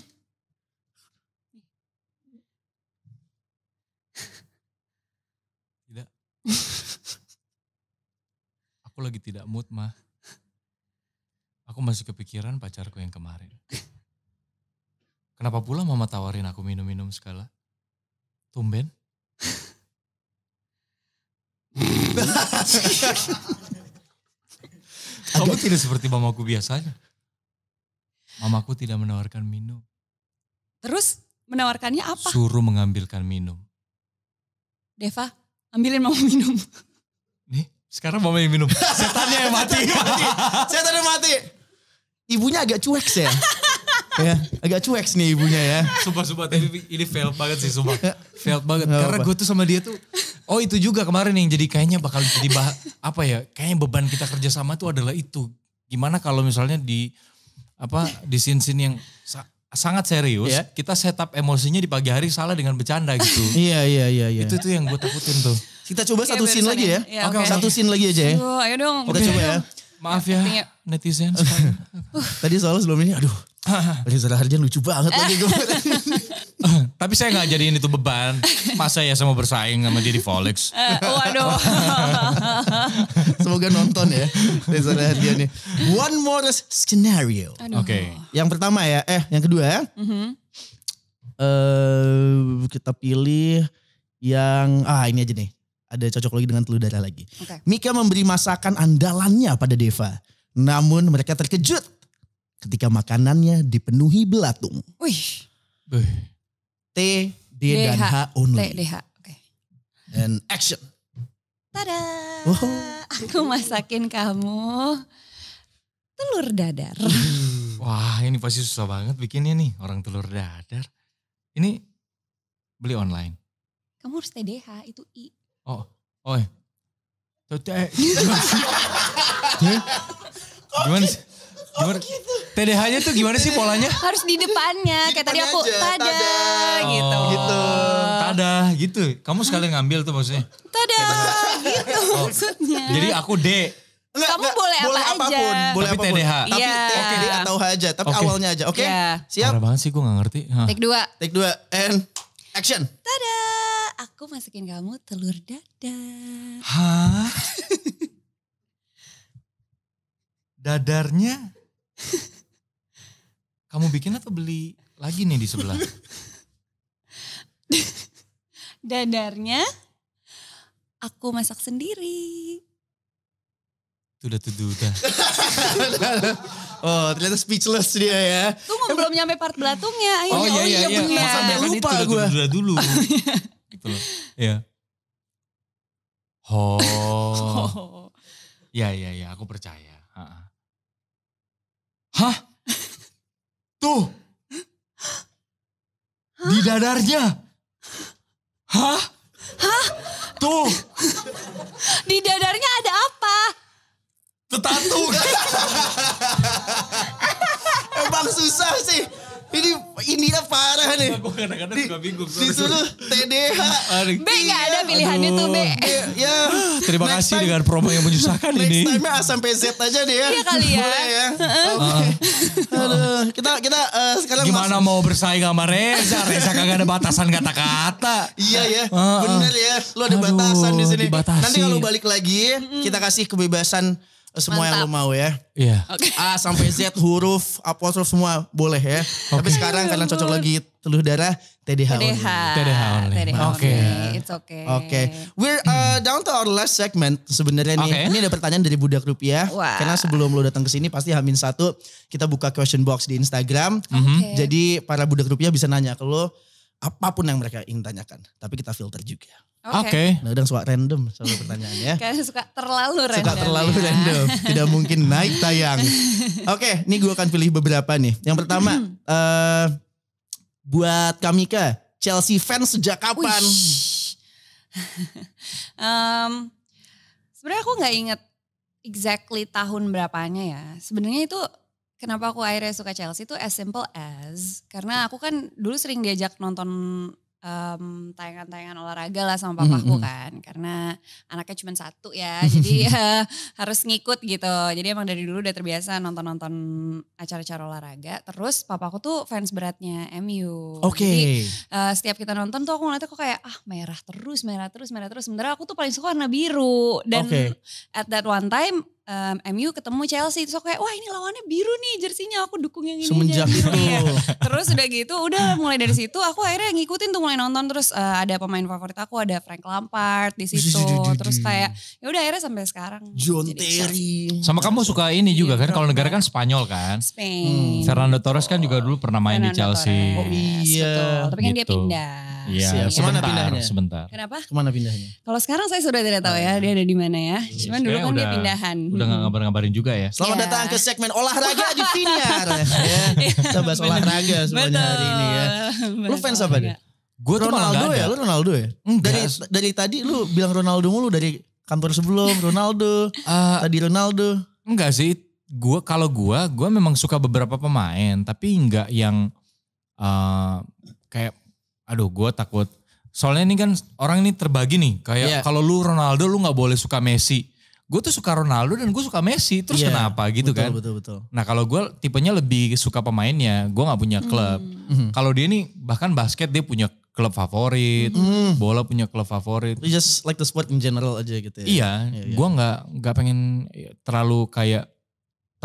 Tidak. Aku lagi tidak mood, mah. Aku masih kepikiran pacarku yang kemarin. Kenapa pula mama tawarin aku minum-minum segala? Tumben? <laughs> Kamu tidak seperti mamaku biasanya. Mamaku tidak menawarkan minum. Terus menawarkannya apa? Suruh mengambilkan minum. Deva, ambilin mama minum. Nih, sekarang mama yang minum. Setannya yang mati. Setannya <laughs> mati. Setannya mati. Ibunya agak cuek sih ya ya, agak cuek nih ibunya ya. Sumpah sumpah tapi ini fail banget sih sumpah. Ya. Fail banget Gak karena gue tuh sama dia tuh oh itu juga kemarin yang jadi kayaknya bakal jadi bah, apa ya? Kayaknya beban kita kerjasama tuh adalah itu. Gimana kalau misalnya di apa di scene-scene yang sa sangat serius, yeah. kita setup emosinya di pagi hari salah dengan bercanda gitu. Iya iya iya, iya. Itu tuh yang gue takutin tuh. Kita coba okay, iya, satu scene lagi ya. ya iya, okay. Satu scene lagi aja ya. ayo dong. Kita okay. coba ya. Maaf ya netizen. <laughs> Tadi soalnya sebelum ini aduh. <laughs> Reza Rahardian lucu banget lagi <laughs> Tapi saya gak jadiin itu beban. Masa ya sama bersaing sama dia di Folex. Eh, waduh. Semoga nonton ya Reza Rahardian nih. One more scenario. Oke. Yang pertama ya, eh yang kedua ya. Mm kita pilih yang, ah ini aja nih. Ada cocok lagi dengan telur darah lagi. Okay. Mika memberi masakan andalannya pada Deva namun mereka terkejut ketika makanannya dipenuhi belatung. Wih. T, D, D dan H, H only. T, D, H. Okay. And action. Tada. Oh. Aku masakin kamu telur dadar. Hmm. Wah ini pasti susah banget bikinnya nih orang telur dadar. Ini beli online. Kamu harus TDH itu I. Oh, oh. Eh. Tete. Gimana oh, sih? Gitu. Gimana? Oh, gitu. TDH-nya tuh gimana sih polanya? Harus di depannya. Kayak tadi aku tada, gitu. Oh, gitu. Tada gitu. Kamu sekali ngambil tuh maksudnya. Tada gitu oh. maksudnya. Jadi aku D. Enggak, Kamu enggak, boleh, boleh apa apapun, aja. Boleh tapi apapun. TDH. Tapi yeah. oke okay, atau H aja. Tapi okay. awalnya aja. Oke? Okay? Ya. Siap? Parah banget sih gue gak ngerti. Hah. Take dua. Take dua. And action. Tada. Aku masukin kamu telur dada. Hah? <laughs> dadarnya kamu bikin atau beli lagi nih di sebelah? <laughs> dadarnya aku masak sendiri. tuduh udah oh ternyata speechless dia ya. Tunggu belum nyampe part belatungnya. Ayo. Oh iya iya iya. iya sampai iya. lupa gue. udah dulu. <laughs> Oh, iya. gitu loh. Iya. <laughs> Oh. Iya iya iya aku percaya. Hah? Tuh. Di dadarnya. Hah? Hah? Tuh. Di dadarnya ada apa? Tetatu. <laughs> Emang susah sih ini ini lah parah nih. Aku kadang-kadang suka bingung. Di situ TDH. B gak ada pilihannya tuh B. Ya. Terima kasih dengan promo yang menyusahkan <laughs> ini. Next time A sampai Z aja deh ya. Iya kali ya. Boleh ya. Ah. kita kita eh, sekarang Gimana mau bersaing sama Reza? Reza kagak ada batasan kata-kata. Iya ya. Ah, ah. Bener ya. Lu ada batasan di sini. Nanti kalau balik lagi kita kasih kebebasan semua Mantap. yang lo mau ya. Iya. Okay. A sampai Z huruf apostrof semua boleh ya. Okay. Tapi sekarang kalian cocok lagi teluh darah TDH. TDH. TDH only. TDH only. Oke. Okay. It's okay. Oke. Okay. We're uh, down to our last segment sebenarnya nih. Ini ada pertanyaan dari Budak Rupiah. Wow. Karena sebelum lo datang ke sini pasti Hamin satu kita buka question box di Instagram. Mhm. Okay. Jadi para Budak Rupiah bisa nanya ke lo apapun yang mereka ingin tanyakan. Tapi kita filter juga. Oke. Okay. Nah, okay. suka random soal pertanyaannya. Ya. <laughs> Karena suka terlalu random. Suka terlalu ya. random. Tidak mungkin naik tayang. <laughs> Oke, okay, ini gue akan pilih beberapa nih. Yang pertama, uh, <clears throat> buat Kamika, Chelsea fans sejak kapan? um, <laughs> Sebenarnya aku nggak inget exactly tahun berapanya ya. Sebenarnya itu kenapa aku akhirnya suka Chelsea itu as simple as karena aku kan dulu sering diajak nonton um, tayangan-tayangan olahraga lah sama hmm, papaku mm -hmm. kan karena anaknya cuma satu ya <laughs> jadi uh, harus ngikut gitu jadi emang dari dulu udah terbiasa nonton-nonton acara-acara olahraga terus papaku tuh fans beratnya MU oke okay. Jadi, uh, setiap kita nonton tuh aku ngeliatnya kok kayak ah merah terus merah terus merah terus sebenarnya aku tuh paling suka warna biru dan okay. at that one time um, MU ketemu Chelsea terus aku kayak wah ini lawannya biru nih jersinya aku dukung yang ini Semenjak aja biru ya. terus udah gitu udah mulai dari situ aku akhirnya ngikutin tuh mulai nonton terus uh, ada pemain favorit aku ada Frank Lampard di situ terus kayak ya udah akhirnya sampai sekarang John Terry sama kamu suka ini juga iya, kan kalau negara kan Spanyol kan Spain hmm. Fernando Torres kan juga dulu pernah main Fernando di Chelsea Torres. oh iya betul. tapi kan gitu. dia pindah Iya, Kemana pindahnya? Sebentar. Kenapa? Kemana pindahnya? Kalau sekarang saya sudah tidak tahu ya, dia ada di mana ya. Iya, Cuman dulu kan dia pindahan. Udah gak ngabarin ngabarin juga ya. Selamat iya. datang ke segmen olahraga di sini <laughs> iya. ya. Kita bahas olahraga semuanya hari ini ya. Lu fans apa nih? Gue tuh Ronaldo ya, lu Ronaldo ya. Hmm, dari dari tadi lu bilang Ronaldo mulu dari kantor sebelum Ronaldo, uh, <laughs> tadi Ronaldo. Enggak sih, gue kalau gue gue memang suka beberapa pemain tapi enggak yang uh, kayak aduh gue takut soalnya ini kan orang ini terbagi nih kayak yeah. kalau lu Ronaldo lu nggak boleh suka Messi gue tuh suka Ronaldo dan gue suka Messi terus yeah, kenapa gitu betul, kan betul betul nah kalau gue tipenya lebih suka pemainnya gue nggak punya hmm. klub mm. kalau dia nih bahkan basket dia punya klub favorit mm. bola punya klub favorit you just like the sport in general aja gitu ya iya yeah, yeah. gue nggak nggak pengen terlalu kayak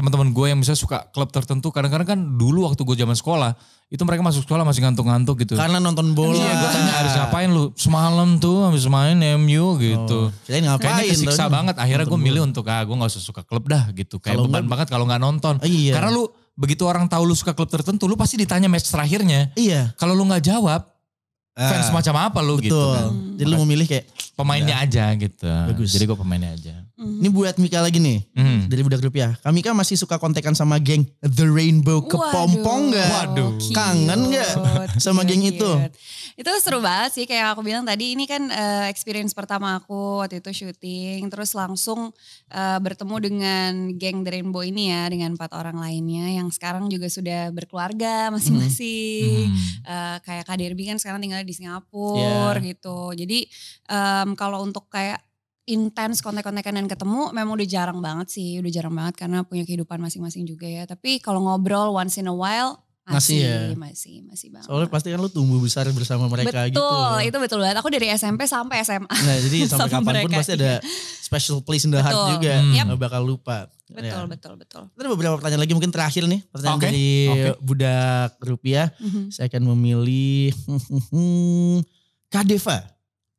teman-teman gue yang misalnya suka klub tertentu kadang-kadang kan dulu waktu gue zaman sekolah itu mereka masuk sekolah masih ngantuk-ngantuk gitu karena nonton bola iya gue tanya harus ngapain lu semalam tuh habis main MU gitu oh, kayaknya kesiksa tuh, banget akhirnya gue milih untuk ah gue gak usah suka klub dah gitu kayak kalo beban banget kalau nggak nonton oh, iya. karena lu begitu orang tahu lu suka klub tertentu lu pasti ditanya match terakhirnya iya kalau lu nggak jawab ah, fans uh, macam apa lu gitu betul. gitu kan. Jadi lu memilih kayak pemainnya ya. aja gitu. Bagus. Jadi gue pemainnya aja. Mm-hmm. Ini buat Mika lagi nih mm-hmm. dari budak rupiah. Kami kan masih suka kontekan sama geng The Rainbow kepompong nggak? Waduh, Waduh. kangen gak <laughs> sama geng itu? Itu seru banget sih kayak aku bilang tadi ini kan uh, experience pertama aku waktu itu syuting terus langsung uh, bertemu dengan geng The Rainbow ini ya dengan empat orang lainnya yang sekarang juga sudah berkeluarga hmm. masing-masing. Mm-hmm. Uh, kayak Kak Derby kan sekarang tinggal di Singapura yeah. gitu. Jadi um, kalau untuk kayak intens kontak-kontakan dan ketemu memang udah jarang banget sih, udah jarang banget karena punya kehidupan masing-masing juga ya. Tapi kalau ngobrol once in a while masih, ya? masih ya. Masih, masih banget. Soalnya pasti kan lu tumbuh besar bersama mereka betul, gitu. Betul, itu betul banget. Aku dari SMP sampai SMA. Nah, jadi <laughs> sampai kapanpun mereka, pasti ada iya. special place in the betul. heart juga. Hmm. Yep. Gak bakal lupa. Betul, ya. betul, betul. Ada beberapa pertanyaan lagi mungkin terakhir nih. Pertanyaan okay. dari okay. Budak Rupiah. Mm -hmm. Saya akan memilih <laughs> kadeva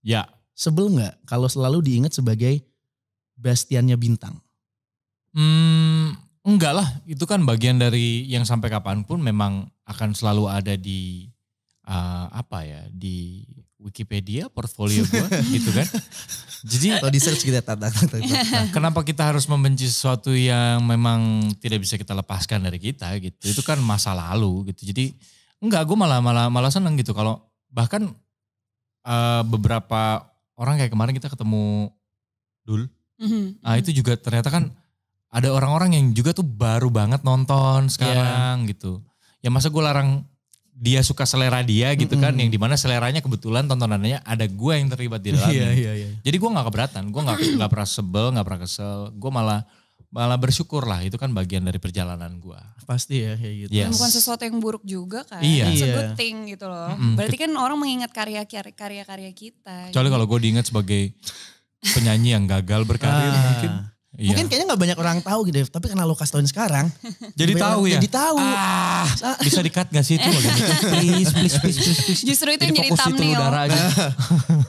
Ya. Sebel nggak kalau selalu diingat sebagai Bastiannya bintang? Hmm, enggak lah, itu kan bagian dari yang sampai kapanpun memang akan selalu ada di uh, apa ya di Wikipedia portfolio gue <laughs> gitu kan. Jadi kalau di search kita tanda, tanda, Nah, Kenapa kita harus membenci sesuatu yang memang tidak bisa kita lepaskan dari kita gitu? Itu kan masa lalu gitu. Jadi enggak gue malah malah malah seneng gitu kalau bahkan uh, beberapa orang kayak kemarin kita ketemu Dul. Mm-hmm. Nah, mhm. itu juga ternyata kan ada orang-orang yang juga tuh baru banget nonton iya. sekarang yeah. gitu. Ya masa gue larang dia suka selera dia gitu mm-hmm. kan mhm. yang dimana seleranya kebetulan tontonannya ada gue yang terlibat di dalamnya. yeah, yeah, yeah. Jadi gue gak keberatan, gue gak, <clears throat> nggak pernah sebel, gak pernah kesel, gue malah malah bersyukur lah itu kan bagian dari perjalanan gue pasti ya kayak gitu yes. bukan sesuatu yang buruk juga kan iya. it's a good iya. thing gitu loh mm-hmm. berarti kan orang mengingat karya karya karya kita kecuali gitu. kalau gue diingat sebagai penyanyi yang gagal berkarir ah. mungkin Iya. Mungkin kayaknya nggak banyak orang tahu gitu, ya, tapi karena lo kasih sekarang. <laughs> jadi tahu ya. Jadi tahu. Ah, <laughs> bisa dikat gak sih itu? <laughs> please, please, please, please, please. Justru itu jadi, jadi thumbnail. Itu aja.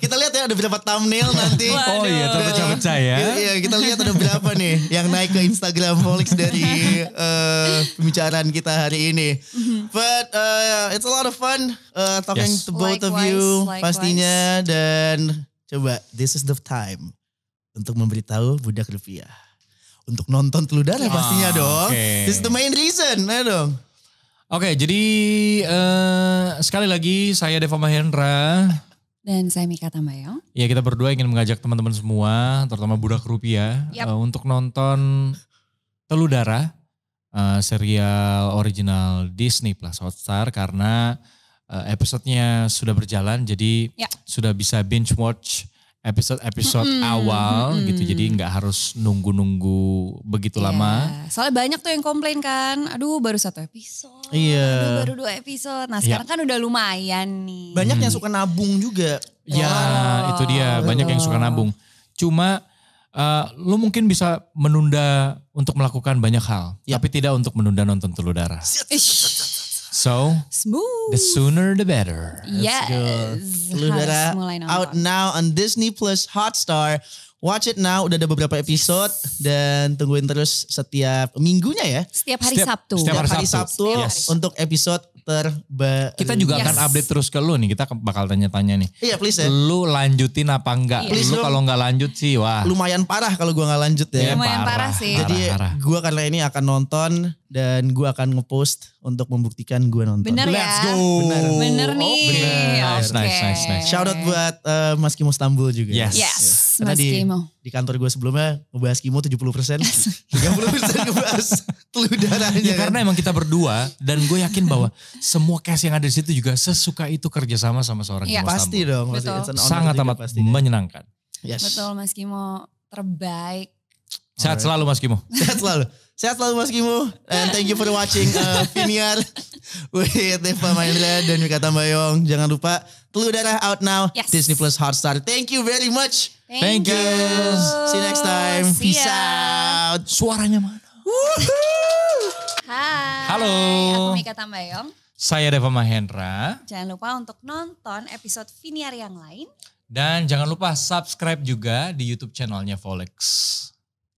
kita lihat ya ada berapa thumbnail nanti. Oh iya, terpecah-pecah ya. Iya, iya, kita lihat ada berapa nih yang naik ke Instagram Folix dari uh, pembicaraan kita hari ini. Mhm. But uh, it's a lot of fun uh, talking yes. to both likewise, of you likewise. pastinya dan coba this is the time untuk memberitahu budak rupiah. Untuk nonton teludara ah, pastinya dong. Okay. This is the main reason, ya dong. Oke, okay, jadi uh, sekali lagi saya Deva Mahendra. Dan saya Mika Tambayong. Ya kita berdua ingin mengajak teman-teman semua, terutama budak rupiah, yep. uh, eh, untuk nonton Teludara, uh, eh, serial original Disney Plus Hotstar karena uh, episodenya sudah berjalan, jadi yep. sudah bisa binge watch episode-episode mm -hmm. awal mm -hmm. gitu jadi nggak harus nunggu-nunggu begitu yeah. lama soalnya banyak tuh yang komplain kan aduh baru satu episode iya yeah. baru dua episode nah iya. sekarang yeah. kan udah lumayan nih banyak hmm. yang suka nabung juga ya itu dia banyak yang suka nabung cuma uh, lu mungkin bisa menunda untuk melakukan banyak hal yep. Iya. tapi tidak untuk menunda nonton telur darah So smooth. The sooner the better. Yes. Udah out now on Disney Plus Hotstar. Watch it now udah ada beberapa episode dan tungguin terus setiap minggunya ya. Setiap hari setiap, Sabtu. Setiap hari, setiap hari Sabtu, yes. untuk episode terbaru. Kita juga yes. akan update terus ke lu nih. Kita bakal tanya-tanya nih. Iya, yeah, please ya. Lu lanjutin apa enggak? Yeah. lu kalau enggak lanjut sih, wah. Lumayan parah kalau gua enggak lanjut ya. Lumayan parah, parah sih. Jadi parah. gua karena ini akan nonton dan gue akan ngepost untuk membuktikan gue nonton. Bener ya? Let's ya? go. Bener, bener oh, nih. bener. Nice, okay. nice, nice, nice. Shout out buat uh, Mas Kimo Stambul juga. Yes. yes. yes. Iya. Mas di, Kimo. di kantor gue sebelumnya ngebahas Kimo 70 persen. 30 <laughs> persen ngebahas telur darahnya. Ya, kan? Karena emang kita berdua dan gue yakin bahwa semua cast yang ada di situ juga sesuka itu kerjasama sama seorang ya. Kimo Pasti Stambul. dong. dong. Sangat amat pasti kan. menyenangkan. Yes. Betul Mas Kimo terbaik. Sehat selalu Mas Kimo. Sehat selalu. Sehat selalu Mas Kimu. And thank you for watching uh, Viniar <laughs> with Deva Mahendra dan Mika Tambayong. Jangan lupa Telur Darah out now. Yes. Disney Plus Hotstar. Thank you very much. Thank, thank you. Guys. See you next time. See Peace ya. out. Suaranya mana? Hai. Halo. Aku Mika Tambayong. Saya Deva Mahendra. Jangan lupa untuk nonton episode Finiar yang lain. Dan jangan lupa subscribe juga di YouTube channelnya Volex.